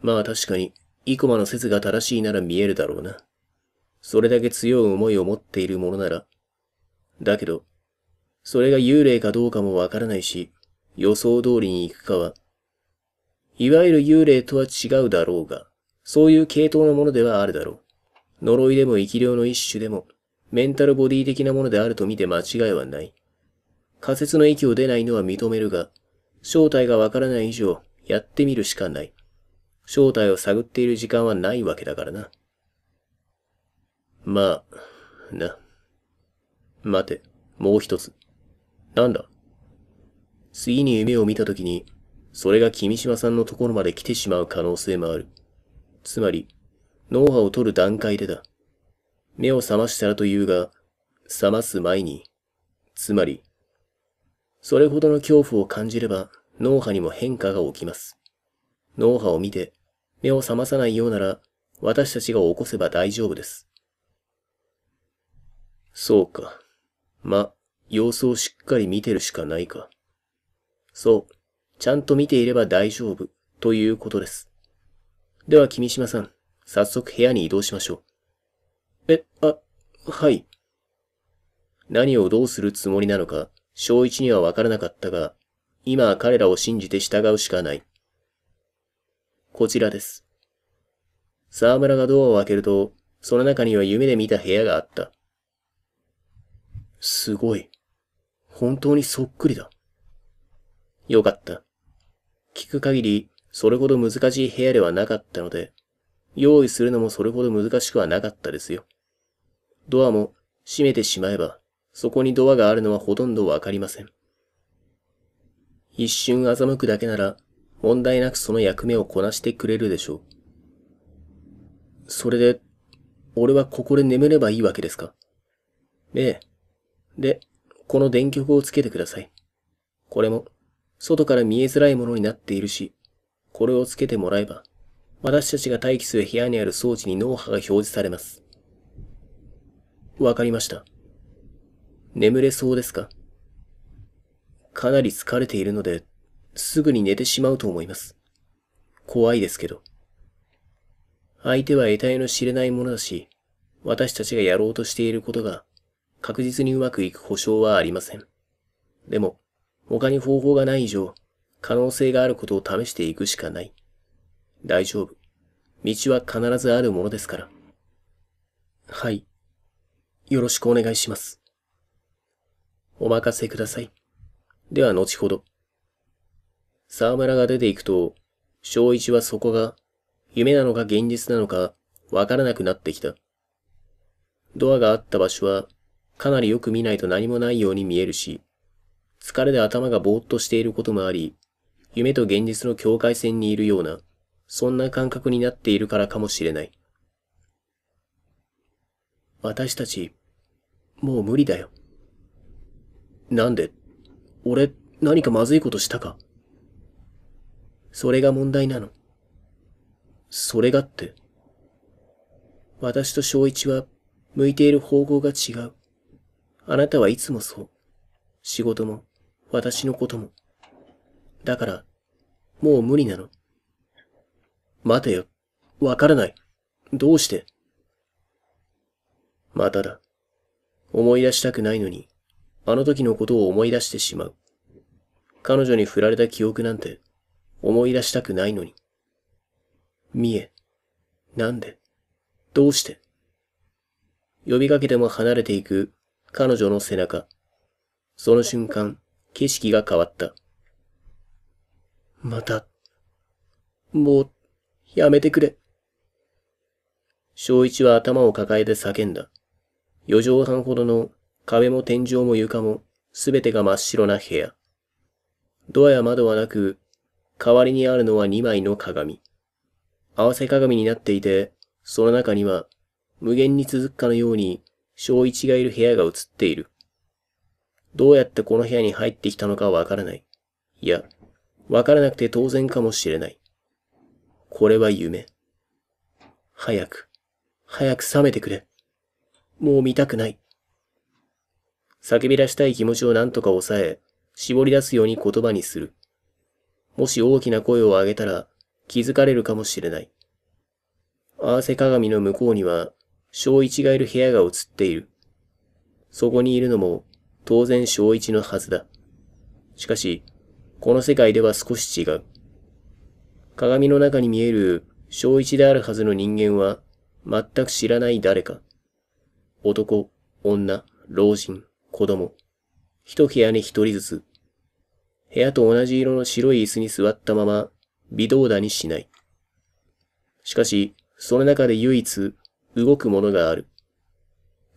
まあ確かに、生駒の説が正しいなら見えるだろうな。それだけ強い思いを持っているものなら。だけど、それが幽霊かどうかもわからないし、予想通りに行くかは、いわゆる幽霊とは違うだろうが、そういう系統のものではあるだろう。呪いでも生き量の一種でも、メンタルボディ的なものであると見て間違いはない。仮説の域を出ないのは認めるが、正体がわからない以上、やってみるしかない。正体を探っている時間はないわけだからな。まあ、な。待て、もう一つ。なんだ次に夢を見たときに、それが君島さんのところまで来てしまう可能性もある。つまり、脳波を取る段階でだ。目を覚ましたらというが、覚ます前に、つまり、それほどの恐怖を感じれば、脳波にも変化が起きます。脳波を見て、目を覚まさないようなら、私たちが起こせば大丈夫です。そうか。ま、様子をしっかり見てるしかないか。そう。ちゃんと見ていれば大丈夫、ということです。では、君島さん、早速部屋に移動しましょう。え、あ、はい。何をどうするつもりなのか、正一にはわからなかったが、今は彼らを信じて従うしかない。こちらです。沢村がドアを開けると、その中には夢で見た部屋があった。すごい。本当にそっくりだ。よかった。聞く限り、それほど難しい部屋ではなかったので、用意するのもそれほど難しくはなかったですよ。ドアも閉めてしまえば、そこにドアがあるのはほとんどわかりません。一瞬欺くだけなら、問題なくその役目をこなしてくれるでしょう。それで、俺はここで眠ればいいわけですかええ。で、この電極をつけてください。これも、外から見えづらいものになっているし、これをつけてもらえば、私たちが待機する部屋にある装置に脳波が表示されます。わかりました。眠れそうですかかなり疲れているので、すぐに寝てしまうと思います。怖いですけど。相手は得体の知れないものだし、私たちがやろうとしていることが確実にうまくいく保証はありません。でも、他に方法がない以上、可能性があることを試していくしかない。大丈夫。道は必ずあるものですから。はい。よろしくお願いします。お任せください。では後ほど。沢村が出ていくと、正一はそこが、夢なのか現実なのか、わからなくなってきた。ドアがあった場所は、かなりよく見ないと何もないように見えるし、疲れで頭がぼーっとしていることもあり、夢と現実の境界線にいるような、そんな感覚になっているからかもしれない。私たち、もう無理だよ。なんで俺、何かまずいことしたかそれが問題なの。それがって。私と正一は、向いている方向が違う。あなたはいつもそう。仕事も、私のことも。だから、もう無理なの。待てよ。わからない。どうしてまただ。思い出したくないのに、あの時のことを思い出してしまう。彼女に振られた記憶なんて、思い出したくないのに。見え。なんでどうして呼びかけても離れていく彼女の背中。その瞬間、景色が変わった。また、もう、やめてくれ。小一は頭を抱えて叫んだ。四畳半ほどの壁も天井も床も全てが真っ白な部屋。ドアや窓はなく、代わりにあるのは2枚の鏡。合わせ鏡になっていて、その中には無限に続くかのように小一がいる部屋が映っている。どうやってこの部屋に入ってきたのかわからない。いや、わからなくて当然かもしれない。これは夢。早く、早く覚めてくれ。もう見たくない。叫び出したい気持ちを何とか抑え、絞り出すように言葉にする。もし大きな声を上げたら気づかれるかもしれない。合わせ鏡の向こうには小一がいる部屋が映っている。そこにいるのも当然小一のはずだ。しかし、この世界では少し違う。鏡の中に見える小一であるはずの人間は全く知らない誰か。男、女、老人、子供。一部屋に一人ずつ。部屋と同じ色の白い椅子に座ったまま微動だにしない。しかし、その中で唯一動くものがある。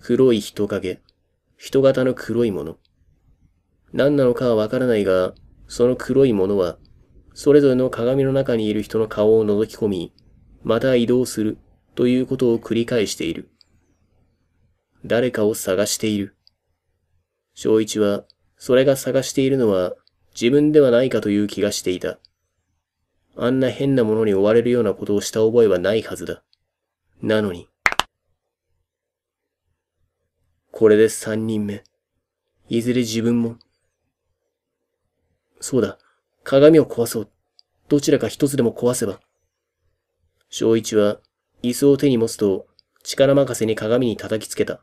黒い人影。人型の黒いもの。何なのかはわからないが、その黒いものは、それぞれの鏡の中にいる人の顔を覗き込み、また移動するということを繰り返している。誰かを探している。正一は、それが探しているのは自分ではないかという気がしていた。あんな変なものに追われるようなことをした覚えはないはずだ。なのに。これで三人目。いずれ自分も。そうだ。鏡を壊そう。どちらか一つでも壊せば。正一は、椅子を手に持つと、力任せに鏡に叩きつけた。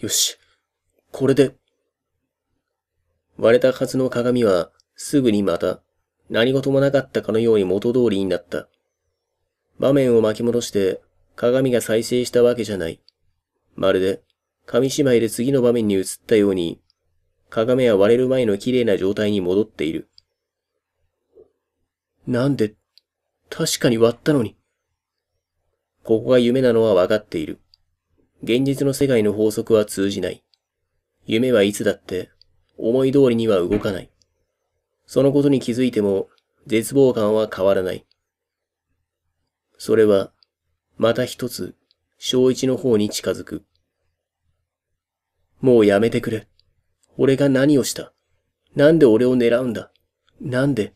よし。これで。割れたはずの鏡は、すぐにまた、何事もなかったかのように元通りになった。場面を巻き戻して、鏡が再生したわけじゃない。まるで、紙芝居で次の場面に移ったように、鏡は割れる前の綺麗な状態に戻っている。なんで、確かに割ったのに。ここが夢なのは分かっている。現実の世界の法則は通じない。夢はいつだって、思い通りには動かない。そのことに気づいても、絶望感は変わらない。それは、また一つ、小一の方に近づく。もうやめてくれ。俺が何をしたなんで俺を狙うんだなんで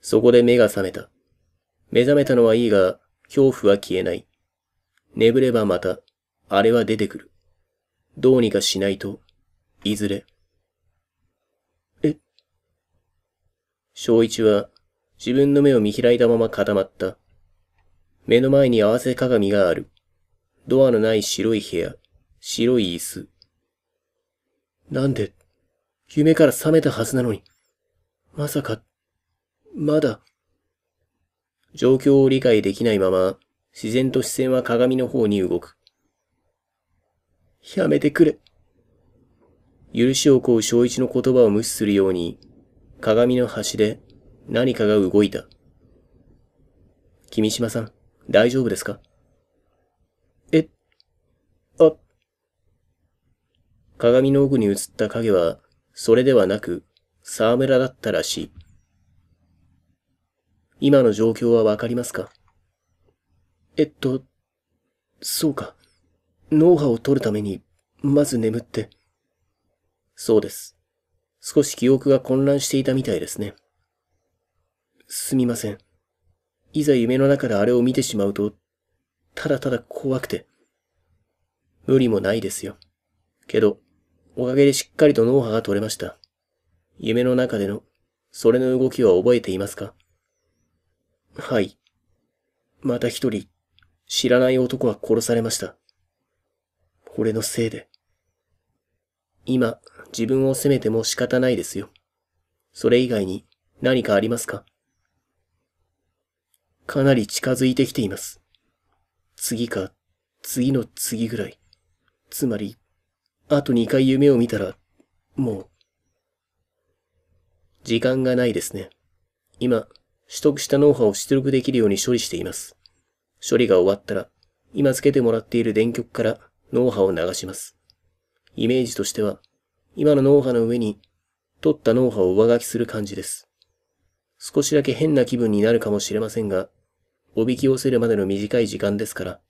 そこで目が覚めた。目覚めたのはいいが、恐怖は消えない。眠ればまた、あれは出てくる。どうにかしないと、いずれ。正一は自分の目を見開いたまま固まった。目の前に合わせ鏡がある。ドアのない白い部屋、白い椅子。なんで、夢から覚めたはずなのに。まさか、まだ。状況を理解できないまま、自然と視線は鏡の方に動く。やめてくれ。許しを請う正一の言葉を無視するように、鏡の端で何かが動いた。君島さん、大丈夫ですかえ、あ、鏡の奥に映った影は、それではなく、沢村だったらしい。今の状況はわかりますかえっと、そうか。脳波を取るために、まず眠って。そうです。少し記憶が混乱していたみたいですね。すみません。いざ夢の中であれを見てしまうと、ただただ怖くて。無理もないですよ。けど、おかげでしっかりと脳波が取れました。夢の中での、それの動きは覚えていますかはい。また一人、知らない男は殺されました。俺のせいで。今、自分を責めても仕方ないですよ。それ以外に何かありますかかなり近づいてきています。次か、次の次ぐらい。つまり、あと2回夢を見たら、もう。時間がないですね。今、取得したノウハウを出力できるように処理しています。処理が終わったら、今つけてもらっている電極から脳波を流します。イメージとしては、今の脳波の上に取った脳波を上書きする感じです。少しだけ変な気分になるかもしれませんが、おびき寄せるまでの短い時間ですから、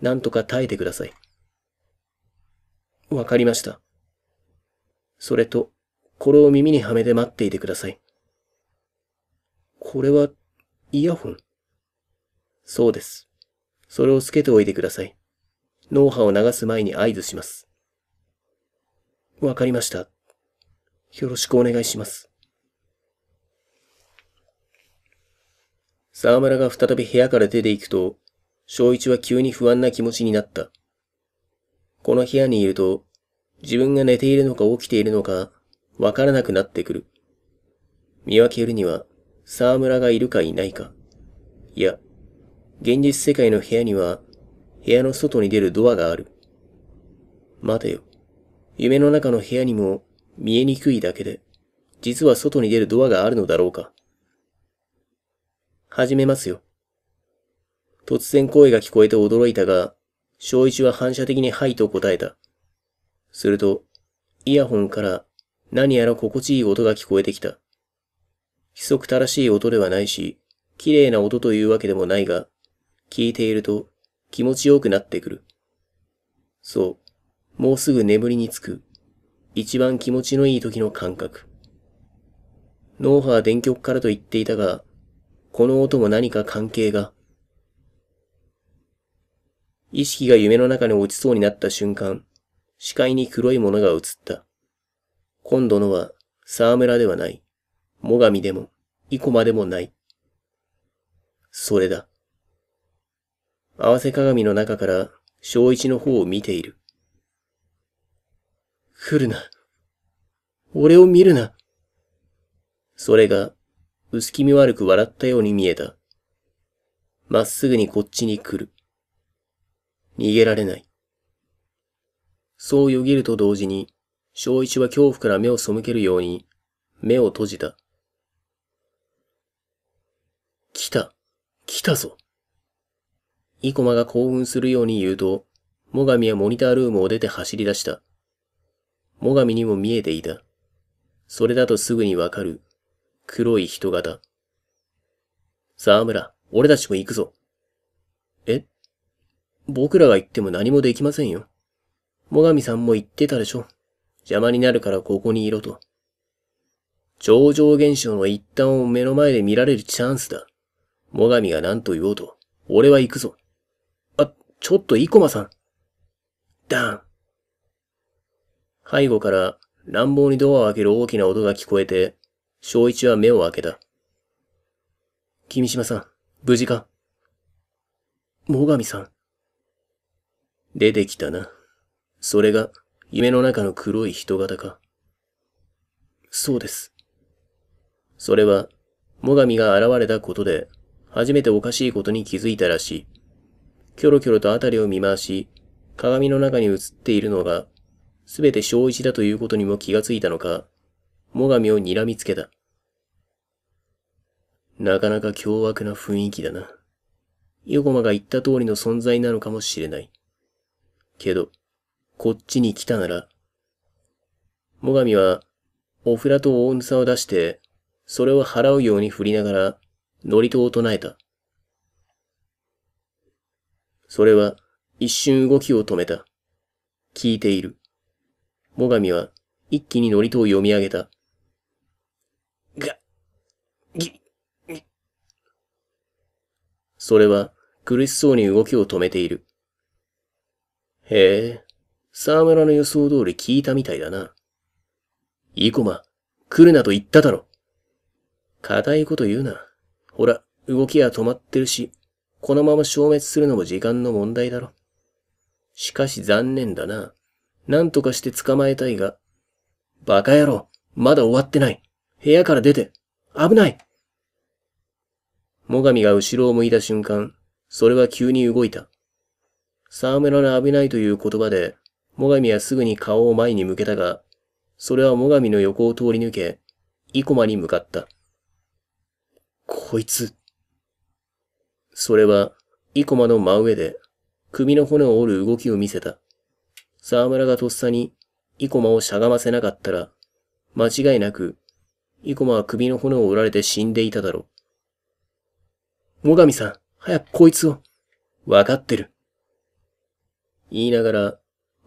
なんとか耐えてください。わかりました。それと、これを耳にはめて待っていてください。これは、イヤホンそうです。それをつけておいてください。脳波を流す前に合図します。わかりました。よろしくお願いします。沢村が再び部屋から出て行くと、正一は急に不安な気持ちになった。この部屋にいると、自分が寝ているのか起きているのか、わからなくなってくる。見分けるには、沢村がいるかいないか。いや、現実世界の部屋には、部屋の外に出るドアがある。待てよ。夢の中の部屋にも見えにくいだけで、実は外に出るドアがあるのだろうか。始めますよ。突然声が聞こえて驚いたが、小一は反射的にはいと答えた。すると、イヤホンから何やら心地いい音が聞こえてきた。規則正しい音ではないし、綺麗な音というわけでもないが、聞いていると気持ちよくなってくる。そう。もうすぐ眠りにつく。一番気持ちのいい時の感覚。脳波は電極からと言っていたが、この音も何か関係が。意識が夢の中に落ちそうになった瞬間、視界に黒いものが映った。今度のは、沢村ではない。最上でも、生駒でもない。それだ。合わせ鏡の中から、小一の方を見ている。来るな。俺を見るな。それが、薄気味悪く笑ったように見えた。まっすぐにこっちに来る。逃げられない。そうよぎると同時に、小一は恐怖から目を背けるように、目を閉じた。来た。来たぞ。イコマが興奮するように言うと、最上はモニタールームを出て走り出した。最上にも見えていた。それだとすぐにわかる。黒い人型。沢村、俺たちも行くぞ。え僕らが行っても何もできませんよ。最上さんも言ってたでしょ。邪魔になるからここにいろと。超常現象の一端を目の前で見られるチャンスだ。最上が何と言おうと、俺は行くぞ。あ、ちょっと生駒さん。ダン。背後から乱暴にドアを開ける大きな音が聞こえて、小一は目を開けた。君島さん、無事か最上さん。出てきたな。それが、夢の中の黒い人型か。そうです。それは、最上が現れたことで、初めておかしいことに気づいたらしい。キョロキョロと辺りを見回し、鏡の中に映っているのがすべて小一だということにも気がついたのか、最上を睨みつけた。なかなか凶悪な雰囲気だな。横間が言った通りの存在なのかもしれない。けど、こっちに来たなら、最上は、おふらと大ぬさを出して、それを払うように振りながら、祝詞を唱えた。それは、一瞬動きを止めた。聞いている。がみは一気にノリとを読み上げた。が、ぎ、ぎ。それは苦しそうに動きを止めている。へえ、沢村の予想通り聞いたみたいだな。イコマ、来るなと言っただろ。固いこと言うな。ほら、動きは止まってるし、このまま消滅するのも時間の問題だろ。しかし残念だな。何とかして捕まえたいが。バカ野郎、まだ終わってない。部屋から出て。危ない最上が後ろを向いた瞬間、それは急に動いた。沢村の危ないという言葉で、最上はすぐに顔を前に向けたが、それは最上の横を通り抜け、生駒に向かった。こいつ。それは、生駒の真上で、首の骨を折る動きを見せた。沢村がとっさに、イコマをしゃがませなかったら、間違いなく、イコマは首の骨を折られて死んでいただろう。最上さん、早くこいつを。わかってる。言いながら、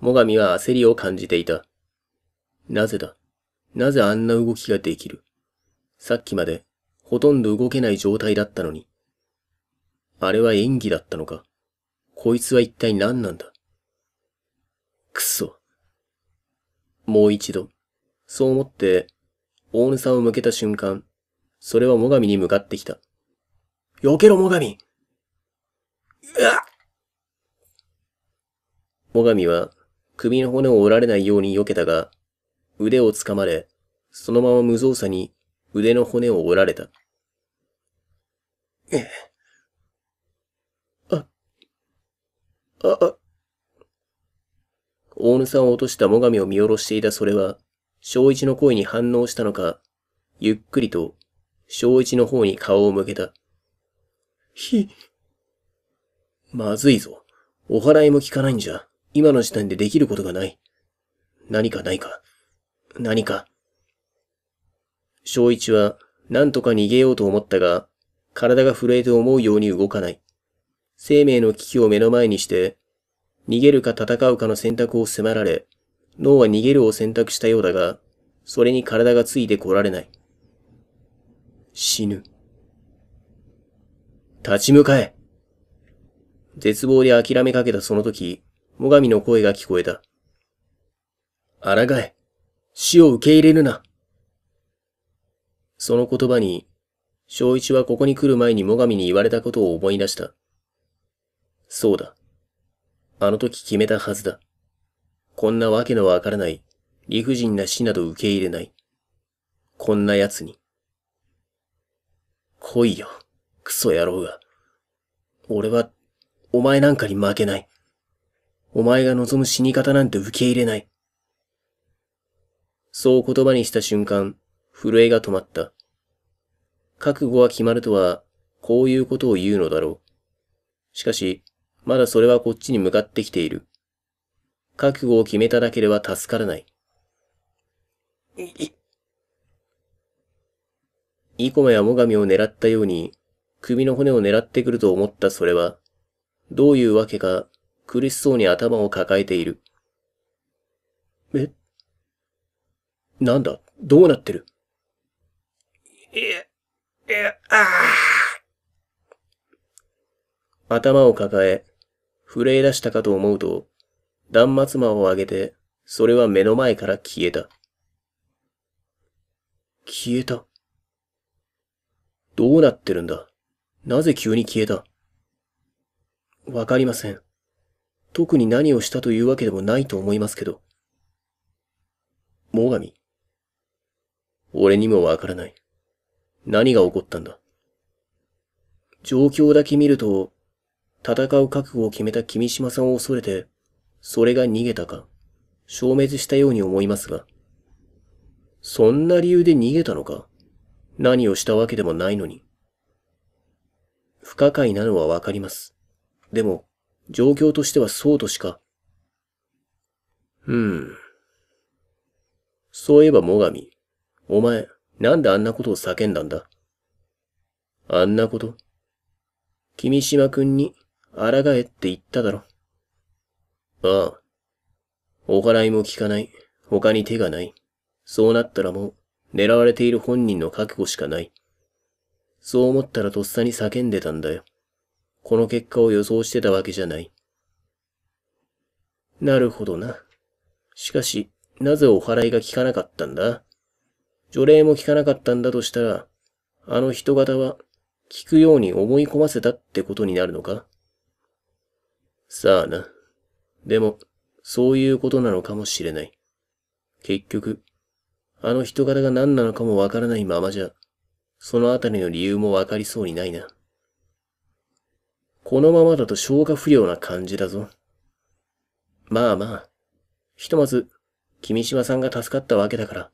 最上は焦りを感じていた。なぜだなぜあんな動きができるさっきまで、ほとんど動けない状態だったのに。あれは演技だったのかこいつは一体何なんだくそ。もう一度。そう思って、大野さんを向けた瞬間、それは最上に向かってきた。避けろ、最上うわ最上は、首の骨を折られないように避けたが、腕を掴まれ、そのまま無造作に腕の骨を折られた。ええ。あ、あ、あ、大野さんを落とした最上を見下ろしていたそれは、正一の声に反応したのか、ゆっくりと、正一の方に顔を向けた。ひ、まずいぞ。お払いも効かないんじゃ。今の時点でできることがない。何かないか。何か。正一は何とか逃げようと思ったが、体が震えて思うように動かない。生命の危機を目の前にして、逃げるか戦うかの選択を迫られ、脳は逃げるを選択したようだが、それに体がついてこられない。死ぬ。立ち向かえ絶望で諦めかけたその時、最上の声が聞こえた。抗え死を受け入れるなその言葉に、正一はここに来る前に最上に言われたことを思い出した。そうだ。あの時決めたはずだ。こんなわけのわからない理不尽な死など受け入れない。こんな奴に。来いよ、クソ野郎が。俺は、お前なんかに負けない。お前が望む死に方なんて受け入れない。そう言葉にした瞬間、震えが止まった。覚悟は決まるとは、こういうことを言うのだろう。しかし、まだそれはこっちに向かってきている。覚悟を決めただけでは助からない。い、イコマやモガミを狙ったように、首の骨を狙ってくると思ったそれは、どういうわけか苦しそうに頭を抱えている。えなんだどうなってるいえ、え、ああ頭を抱え、震え出したかと思うと、断末魔を上げて、それは目の前から消えた。消えた。どうなってるんだなぜ急に消えたわかりません。特に何をしたというわけでもないと思いますけど。最上。俺にもわからない。何が起こったんだ状況だけ見ると、戦う覚悟を決めた君島さんを恐れて、それが逃げたか、消滅したように思いますが。そんな理由で逃げたのか何をしたわけでもないのに。不可解なのはわかります。でも、状況としてはそうとしか。うん。そういえば、最上。お前、なんであんなことを叫んだんだあんなこと君島くんに抗えって言っただろ。ああ。お払いも効かない。他に手がない。そうなったらもう、狙われている本人の覚悟しかない。そう思ったらとっさに叫んでたんだよ。この結果を予想してたわけじゃない。なるほどな。しかし、なぜお払いが効かなかったんだ除霊も効かなかったんだとしたら、あの人型は効くように思い込ませたってことになるのかさあな。でも、そういうことなのかもしれない。結局、あの人柄が何なのかもわからないままじゃ、そのあたりの理由もわかりそうにないな。このままだと消化不良な感じだぞ。まあまあ、ひとまず、君島さんが助かったわけだから、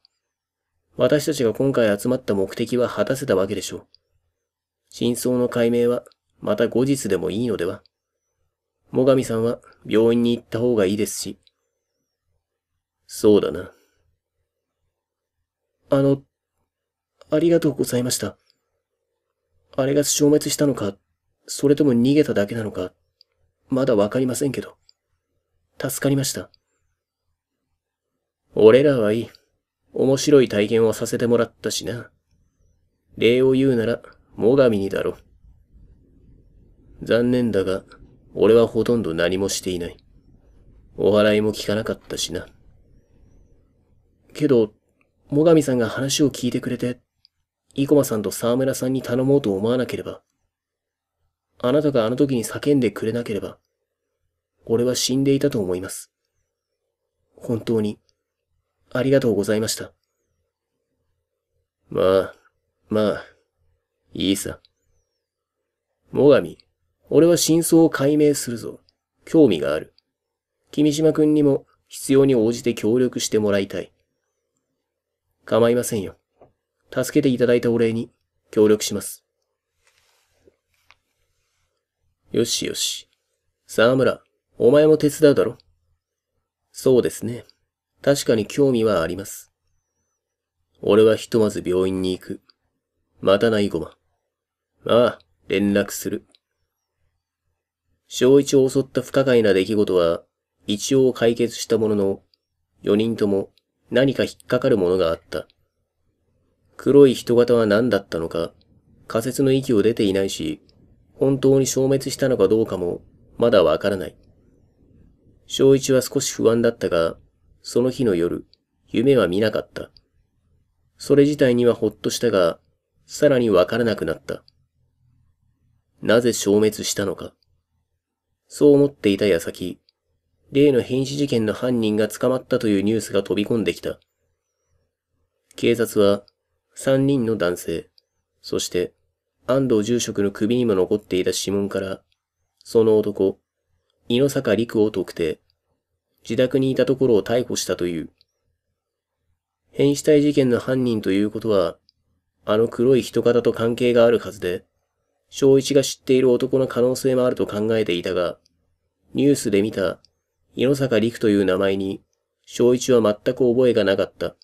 私たちが今回集まった目的は果たせたわけでしょう。真相の解明は、また後日でもいいのでは最上さんは病院に行った方がいいですし。そうだな。あの、ありがとうございました。あれが消滅したのか、それとも逃げただけなのか、まだわかりませんけど。助かりました。俺らはいい。面白い体験をさせてもらったしな。礼を言うなら、最上にだろ。残念だが、俺はほとんど何もしていない。お払いも聞かなかったしな。けど、最上さんが話を聞いてくれて、生駒さんと沢村さんに頼もうと思わなければ、あなたがあの時に叫んでくれなければ、俺は死んでいたと思います。本当に、ありがとうございました。まあ、まあ、いいさ。最上。俺は真相を解明するぞ。興味がある。君島くんにも必要に応じて協力してもらいたい。構いませんよ。助けていただいたお礼に協力します。よしよし。沢村、お前も手伝うだろそうですね。確かに興味はあります。俺はひとまず病院に行く。またないごま。ああ、連絡する。小一を襲った不可解な出来事は、一応解決したものの、四人とも何か引っかかるものがあった。黒い人型は何だったのか、仮説の息を出ていないし、本当に消滅したのかどうかも、まだわからない。小一は少し不安だったが、その日の夜、夢は見なかった。それ自体にはほっとしたが、さらにわからなくなった。なぜ消滅したのか。そう思っていた矢先、例の変死事件の犯人が捕まったというニュースが飛び込んできた。警察は、3人の男性、そして、安藤住職の首にも残っていた指紋から、その男、井の坂陸を特定、自宅にいたところを逮捕したという。変死体事件の犯人ということは、あの黒い人型と関係があるはずで、小一が知っている男の可能性もあると考えていたが、ニュースで見た、井坂陸という名前に、小一は全く覚えがなかった。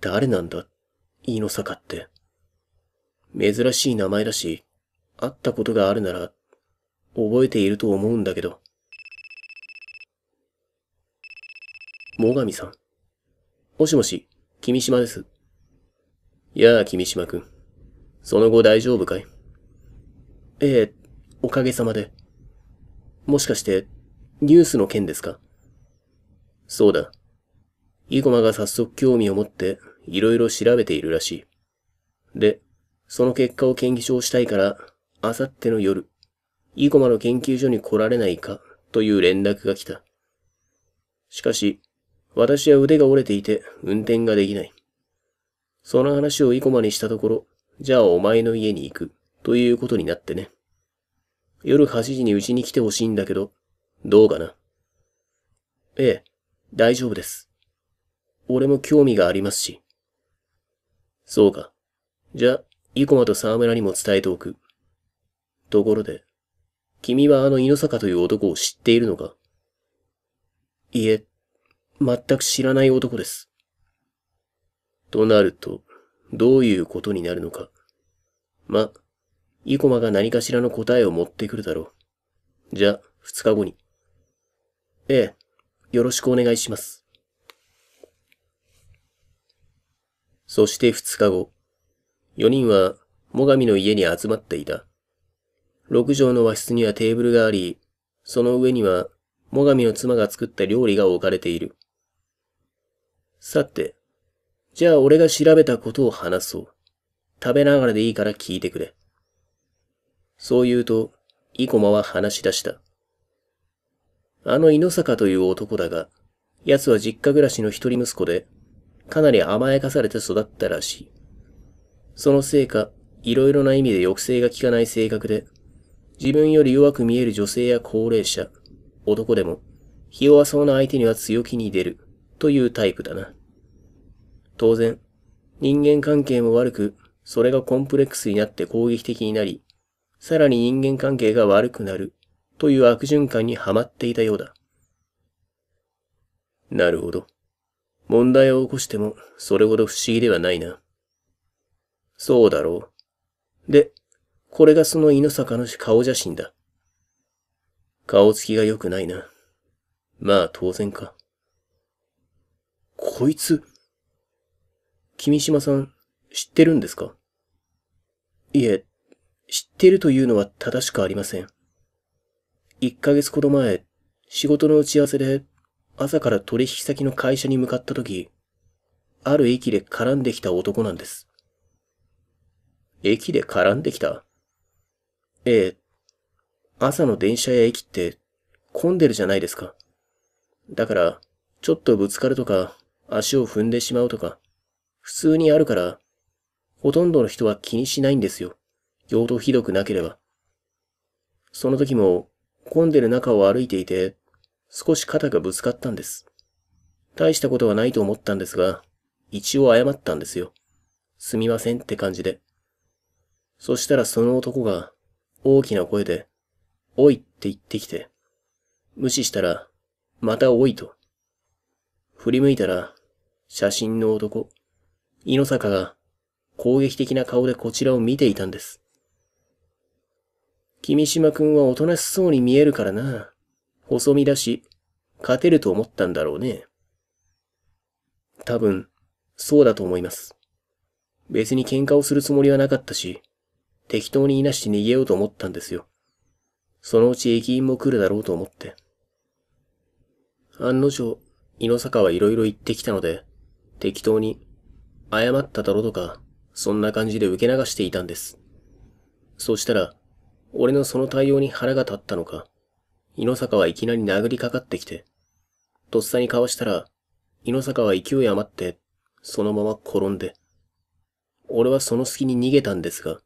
誰なんだ、井坂って。珍しい名前だし、会ったことがあるなら、覚えていると思うんだけど。最上さん。もしもし、君島です。やあ、君島くん。その後大丈夫かいええ、おかげさまで。もしかして、ニュースの件ですかそうだ。イコマが早速興味を持って、いろいろ調べているらしい。で、その結果を研究所したいから、あさっての夜、イコマの研究所に来られないか、という連絡が来た。しかし、私は腕が折れていて、運転ができない。その話をイコマにしたところ、じゃあお前の家に行く、ということになってね。夜8時にうちに来てほしいんだけど、どうかな。ええ、大丈夫です。俺も興味がありますし。そうか。じゃあ、生駒と沢村にも伝えておく。ところで、君はあの猪坂という男を知っているのかいえ、全く知らない男です。となると、どういうことになるのか。ま、イコマが何かしらの答えを持ってくるだろう。じゃあ、二日後に。ええ、よろしくお願いします。そして二日後、四人は、最上の家に集まっていた。六畳の和室にはテーブルがあり、その上には、最上の妻が作った料理が置かれている。さて、じゃあ俺が調べたことを話そう。食べながらでいいから聞いてくれ。そう言うと、生駒は話し出した。あの猪坂という男だが、奴は実家暮らしの一人息子で、かなり甘やかされて育ったらしい。そのせいか、いろいろな意味で抑制が効かない性格で、自分より弱く見える女性や高齢者、男でも、ひ弱そうな相手には強気に出る、というタイプだな。当然、人間関係も悪く、それがコンプレックスになって攻撃的になり、さらに人間関係が悪くなるという悪循環にはまっていたようだ。なるほど。問題を起こしてもそれほど不思議ではないな。そうだろう。で、これがその井の坂の顔写真だ。顔つきが良くないな。まあ当然か。こいつ、君島さん、知ってるんですかいえ、知ってるというのは正しくありません。1ヶ月ほど前、仕事の打ち合わせで、朝から取引先の会社に向かった時、ある駅で絡んできた男なんです。駅で絡んできたええ。朝の電車や駅って混んでるじゃないですか。だから、ちょっとぶつかるとか、足を踏んでしまうとか、普通にあるから、ほとんどの人は気にしないんですよ。用途ひどくなければ。その時も、混んでる中を歩いていて、少し肩がぶつかったんです。大したことはないと思ったんですが、一応謝ったんですよ。すみませんって感じで。そしたらその男が、大きな声で、おいって言ってきて、無視したら、またおいと。振り向いたら、写真の男。井の坂が攻撃的な顔でこちらを見ていたんです。君島くんはおとなしそうに見えるからな。細身だし、勝てると思ったんだろうね。多分、そうだと思います。別に喧嘩をするつもりはなかったし、適当にいなして逃げようと思ったんですよ。そのうち駅員も来るだろうと思って。案の定、井の坂はいろいろ言ってきたので、適当に謝っただろとか、そんな感じで受け流していたんです。そうしたら、俺のその対応に腹が立ったのか、井の坂はいきなり殴りかかってきて、とっさにかわしたら、井の坂は勢い余って、そのまま転んで、俺はその隙に逃げたんですが、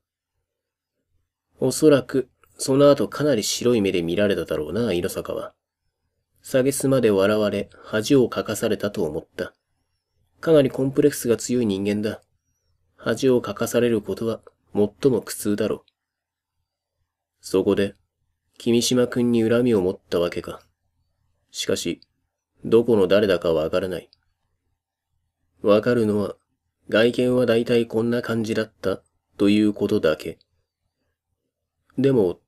おそらく、その後かなり白い目で見られただろうな、井の坂は。下げすまで笑われ、恥をかかされたと思った。かなりコンプレックスが強い人間だ。恥をかかされることは最も苦痛だろう。そこで、君島くんに恨みを持ったわけか。しかし、どこの誰だかわからない。わかるのは、外見はだいたいこんな感じだったということだけ。でも、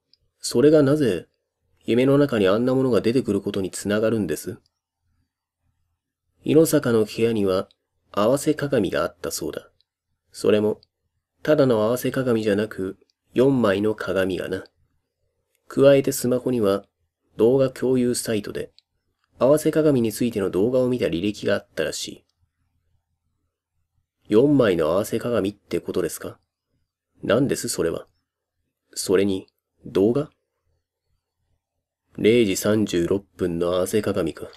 それがなぜ、夢の中にあんなものが出てくることにつながるんです。井の坂の部屋には合わせ鏡があったそうだ。それも、ただの合わせ鏡じゃなく、4枚の鏡がな。加えてスマホには、動画共有サイトで、合わせ鏡についての動画を見た履歴があったらしい。4枚の合わせ鏡ってことですか何ですそれは。それに、動画 ?0 時36分の合わせ鏡か。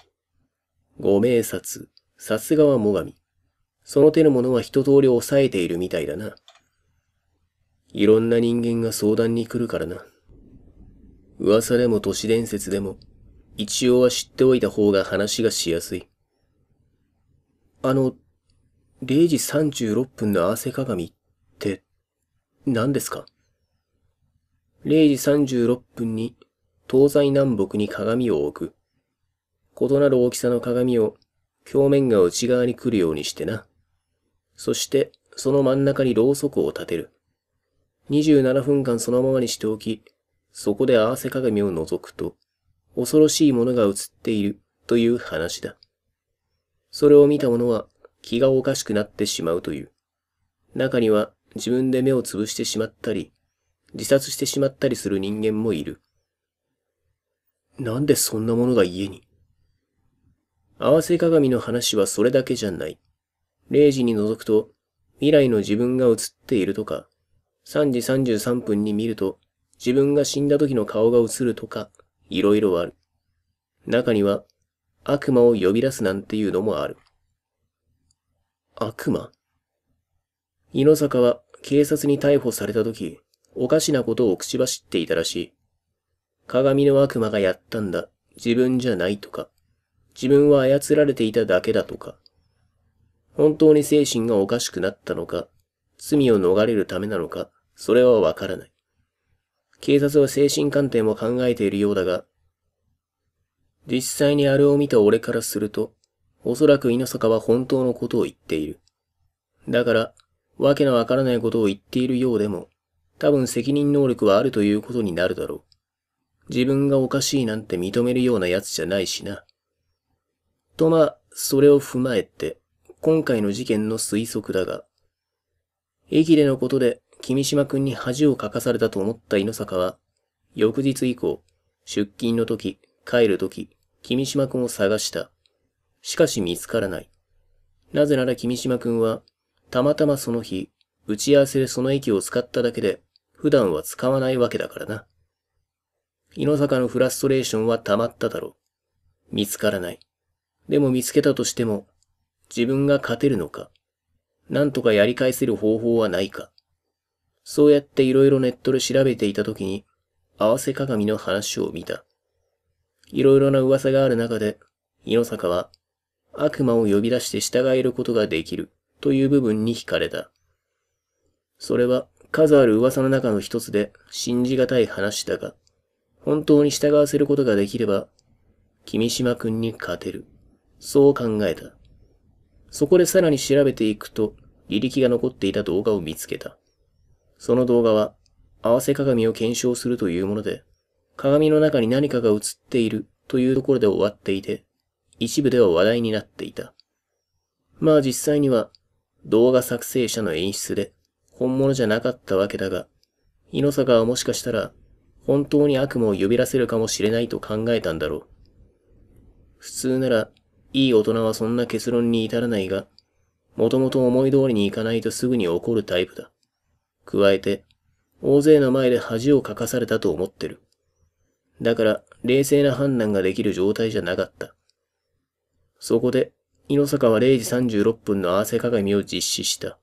ご名札、さすがは最上。その手のものは一通り抑えているみたいだな。いろんな人間が相談に来るからな。噂でも都市伝説でも、一応は知っておいた方が話がしやすい。あの、0時36分の汗鏡って、何ですか ?0 時36分に、東西南北に鏡を置く。異なる大きさの鏡を、表面が内側に来るようにしてな。そして、その真ん中にろうそくを立てる。27分間そのままにしておき、そこで合わせ鏡を覗くと、恐ろしいものが映っているという話だ。それを見た者は気がおかしくなってしまうという。中には自分で目をつぶしてしまったり、自殺してしまったりする人間もいる。なんでそんなものが家に合わせ鏡の話はそれだけじゃない。0時に覗くと、未来の自分が映っているとか、3時33分に見ると、自分が死んだ時の顔が映るとか、いろいろある。中には、悪魔を呼び出すなんていうのもある。悪魔井坂は警察に逮捕された時、おかしなことを口走っていたらしい。鏡の悪魔がやったんだ、自分じゃないとか、自分は操られていただけだとか。本当に精神がおかしくなったのか、罪を逃れるためなのか、それはわからない。警察は精神鑑定も考えているようだが、実際にあれを見た俺からすると、おそらく稲坂は本当のことを言っている。だから、わけのわからないことを言っているようでも、多分責任能力はあるということになるだろう。自分がおかしいなんて認めるような奴じゃないしな。とまそれを踏まえて、今回の事件の推測だが、駅でのことで君島くんに恥をかかされたと思った猪坂は、翌日以降、出勤の時、帰る時、君島くんを探した。しかし見つからない。なぜなら君島くんは、たまたまその日、打ち合わせでその駅を使っただけで、普段は使わないわけだからな。猪坂のフラストレーションは溜まっただろう。見つからない。でも見つけたとしても、自分が勝てるのか、なんとかやり返せる方法はないか。そうやって色々ネットで調べていた時に、合わせ鏡の話を見た。色々な噂がある中で、井の坂は、悪魔を呼び出して従えることができるという部分に惹かれた。それは数ある噂の中の一つで信じがたい話だが、本当に従わせることができれば、君島くんに勝てる。そう考えた。そこでさらに調べていくと、履歴が残っていた動画を見つけた。その動画は、合わせ鏡を検証するというもので、鏡の中に何かが映っているというところで終わっていて、一部では話題になっていた。まあ実際には、動画作成者の演出で、本物じゃなかったわけだが、井の坂はもしかしたら、本当に悪夢を呼び出せるかもしれないと考えたんだろう。普通なら、いい大人はそんな結論に至らないが、もともと思い通りにいかないとすぐに怒るタイプだ。加えて、大勢の前で恥をかかされたと思ってる。だから、冷静な判断ができる状態じゃなかった。そこで、井の坂は0時36分の汗鏡を実施した。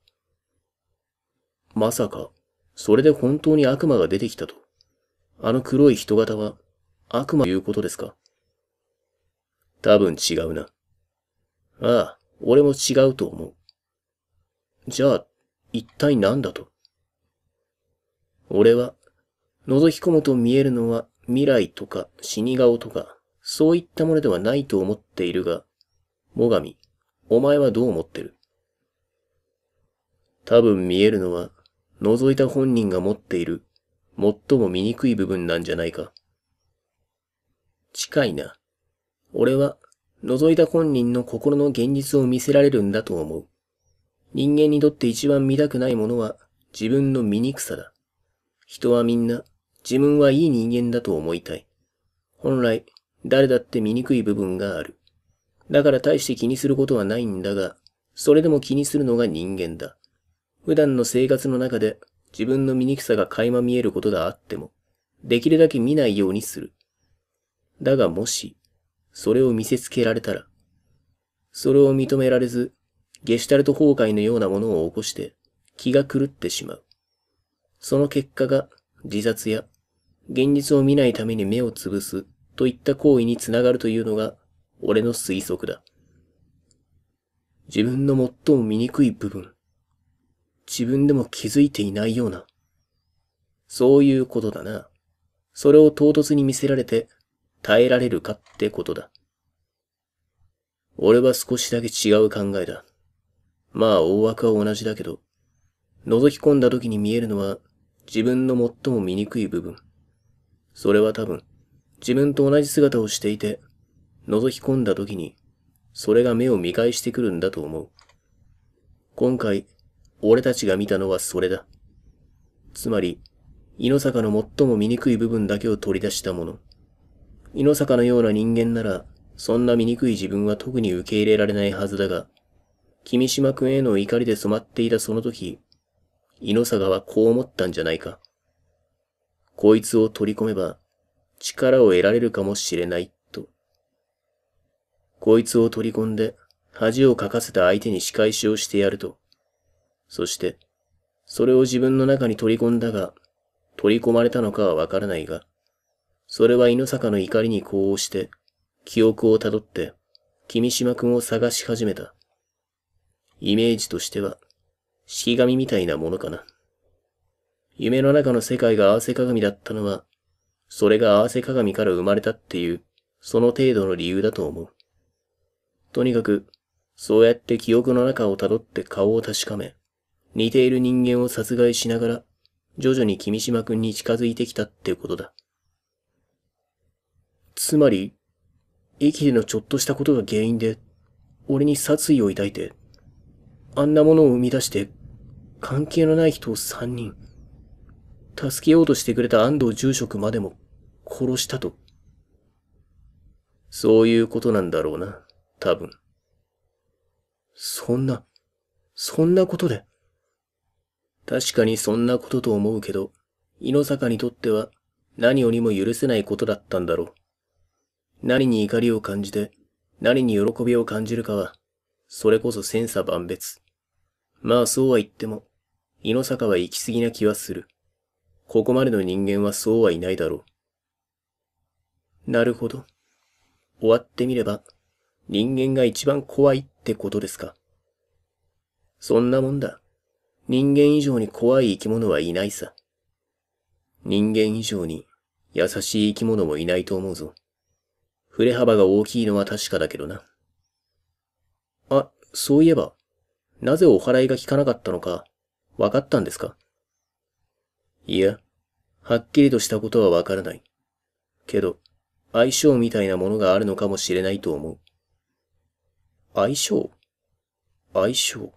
まさか、それで本当に悪魔が出てきたと。あの黒い人型は、悪魔ということですか多分違うな。ああ、俺も違うと思う。じゃあ、一体何だと俺は、覗き込むと見えるのは未来とか死に顔とか、そういったものではないと思っているが、最上、お前はどう思ってる多分見えるのは、覗いた本人が持っている、最も醜い部分なんじゃないか。近いな。俺は、覗いた本人の心の現実を見せられるんだと思う。人間にとって一番見たくないものは自分の醜さだ。人はみんな自分はいい人間だと思いたい。本来、誰だって醜い部分がある。だから大して気にすることはないんだが、それでも気にするのが人間だ。普段の生活の中で自分の醜さが垣間見えることがあっても、できるだけ見ないようにする。だがもし、それを見せつけられたら、それを認められず、ゲシュタルト崩壊のようなものを起こして気が狂ってしまう。その結果が自殺や現実を見ないために目をつぶすといった行為につながるというのが俺の推測だ。自分の最も醜い部分。自分でも気づいていないような。そういうことだな。それを唐突に見せられて耐えられるかってことだ。俺は少しだけ違う考えだ。まあ大枠は同じだけど、覗き込んだ時に見えるのは自分の最も醜い部分。それは多分、自分と同じ姿をしていて、覗き込んだ時に、それが目を見返してくるんだと思う。今回、俺たちが見たのはそれだ。つまり、井の坂の最も醜い部分だけを取り出したもの。猪坂のような人間なら、そんな醜い自分は特に受け入れられないはずだが、君島くんへの怒りで染まっていたその時、猪坂はこう思ったんじゃないか。こいつを取り込めば、力を得られるかもしれない、と。こいつを取り込んで、恥をかかせた相手に仕返しをしてやると。そして、それを自分の中に取り込んだが、取り込まれたのかはわからないが、それは犬坂の怒りに呼応して、記憶をたどって、君島くんを探し始めた。イメージとしては、式神みたいなものかな。夢の中の世界が合わせ鏡だったのは、それが合わせ鏡から生まれたっていう、その程度の理由だと思う。とにかく、そうやって記憶の中をたどって顔を確かめ、似ている人間を殺害しながら、徐々に君島くんに近づいてきたってことだ。つまり、駅でのちょっとしたことが原因で、俺に殺意を抱いて、あんなものを生み出して、関係のない人を三人、助けようとしてくれた安藤住職までも殺したと。そういうことなんだろうな、多分。そんな、そんなことで。確かにそんなことと思うけど、井坂にとっては何よりも許せないことだったんだろう。何に怒りを感じて、何に喜びを感じるかは、それこそ千差万別。まあそうは言っても、井の坂は行き過ぎな気はする。ここまでの人間はそうはいないだろう。なるほど。終わってみれば、人間が一番怖いってことですか。そんなもんだ。人間以上に怖い生き物はいないさ。人間以上に優しい生き物もいないと思うぞ。触れ幅が大きいのは確かだけどな。あ、そういえば、なぜお祓いが効かなかったのか、わかったんですかいや、はっきりとしたことはわからない。けど、相性みたいなものがあるのかもしれないと思う。相性相性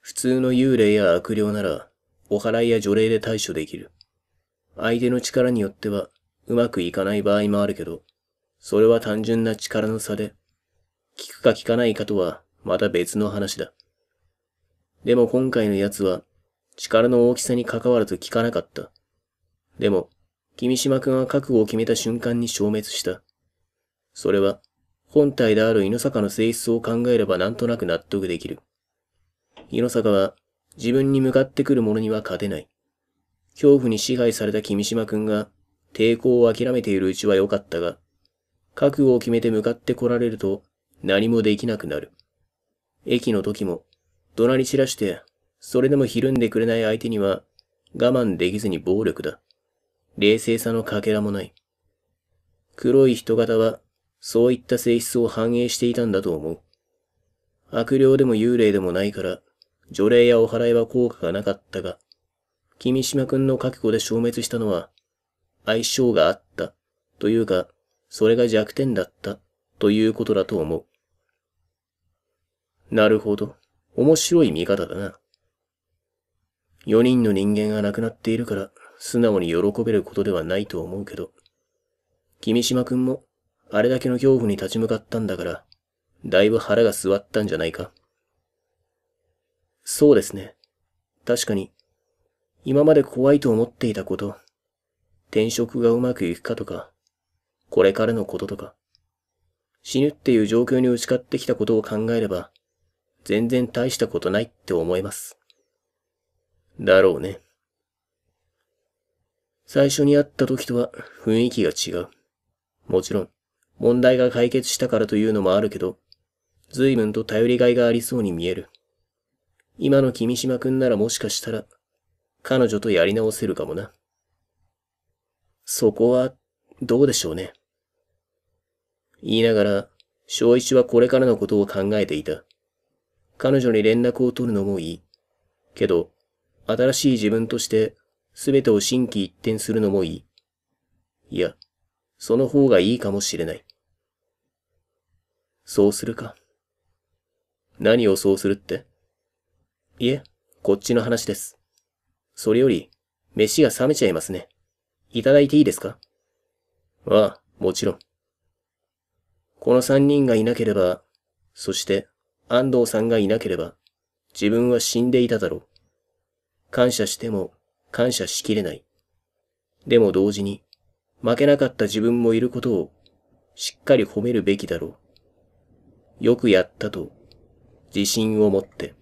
普通の幽霊や悪霊なら、お祓いや除霊で対処できる。相手の力によっては、うまくいかない場合もあるけど、それは単純な力の差で、聞くか聞かないかとはまた別の話だ。でも今回のやつは、力の大きさに関わらず聞かなかった。でも、君島くんは覚悟を決めた瞬間に消滅した。それは、本体である井の坂の性質を考えればなんとなく納得できる。井の坂は、自分に向かってくるものには勝てない。恐怖に支配された君島くんが抵抗を諦めているうちは良かったが、覚悟を決めて向かって来られると何もできなくなる。駅の時も怒鳴り散らして、それでもひるんでくれない相手には我慢できずに暴力だ。冷静さのかけらもない。黒い人型はそういった性質を反映していたんだと思う。悪霊でも幽霊でもないから、除霊やお祓いは効果がなかったが、君島くんの覚悟で消滅したのは、相性があった、というか、それが弱点だった、ということだと思う。なるほど。面白い見方だな。4人の人間が亡くなっているから、素直に喜べることではないと思うけど、君島くんも、あれだけの恐怖に立ち向かったんだから、だいぶ腹が据わったんじゃないか。そうですね。確かに、今まで怖いと思っていたこと、転職がうまくいくかとか、これからのこととか、死ぬっていう状況に打ち勝ってきたことを考えれば、全然大したことないって思います。だろうね。最初に会った時とは雰囲気が違う。もちろん、問題が解決したからというのもあるけど、随分と頼りがいがありそうに見える。今の君島くんならもしかしたら、彼女とやり直せるかもな。そこは、どうでしょうね。言いながら、小一はこれからのことを考えていた。彼女に連絡を取るのもいい。けど、新しい自分として全てを心機一転するのもいい。いや、その方がいいかもしれない。そうするか。何をそうするっていえ、こっちの話です。それより、飯が冷めちゃいますね。いただいていいですかああ、もちろん。この三人がいなければ、そして安藤さんがいなければ、自分は死んでいただろう。感謝しても感謝しきれない。でも同時に、負けなかった自分もいることを、しっかり褒めるべきだろう。よくやったと、自信を持って。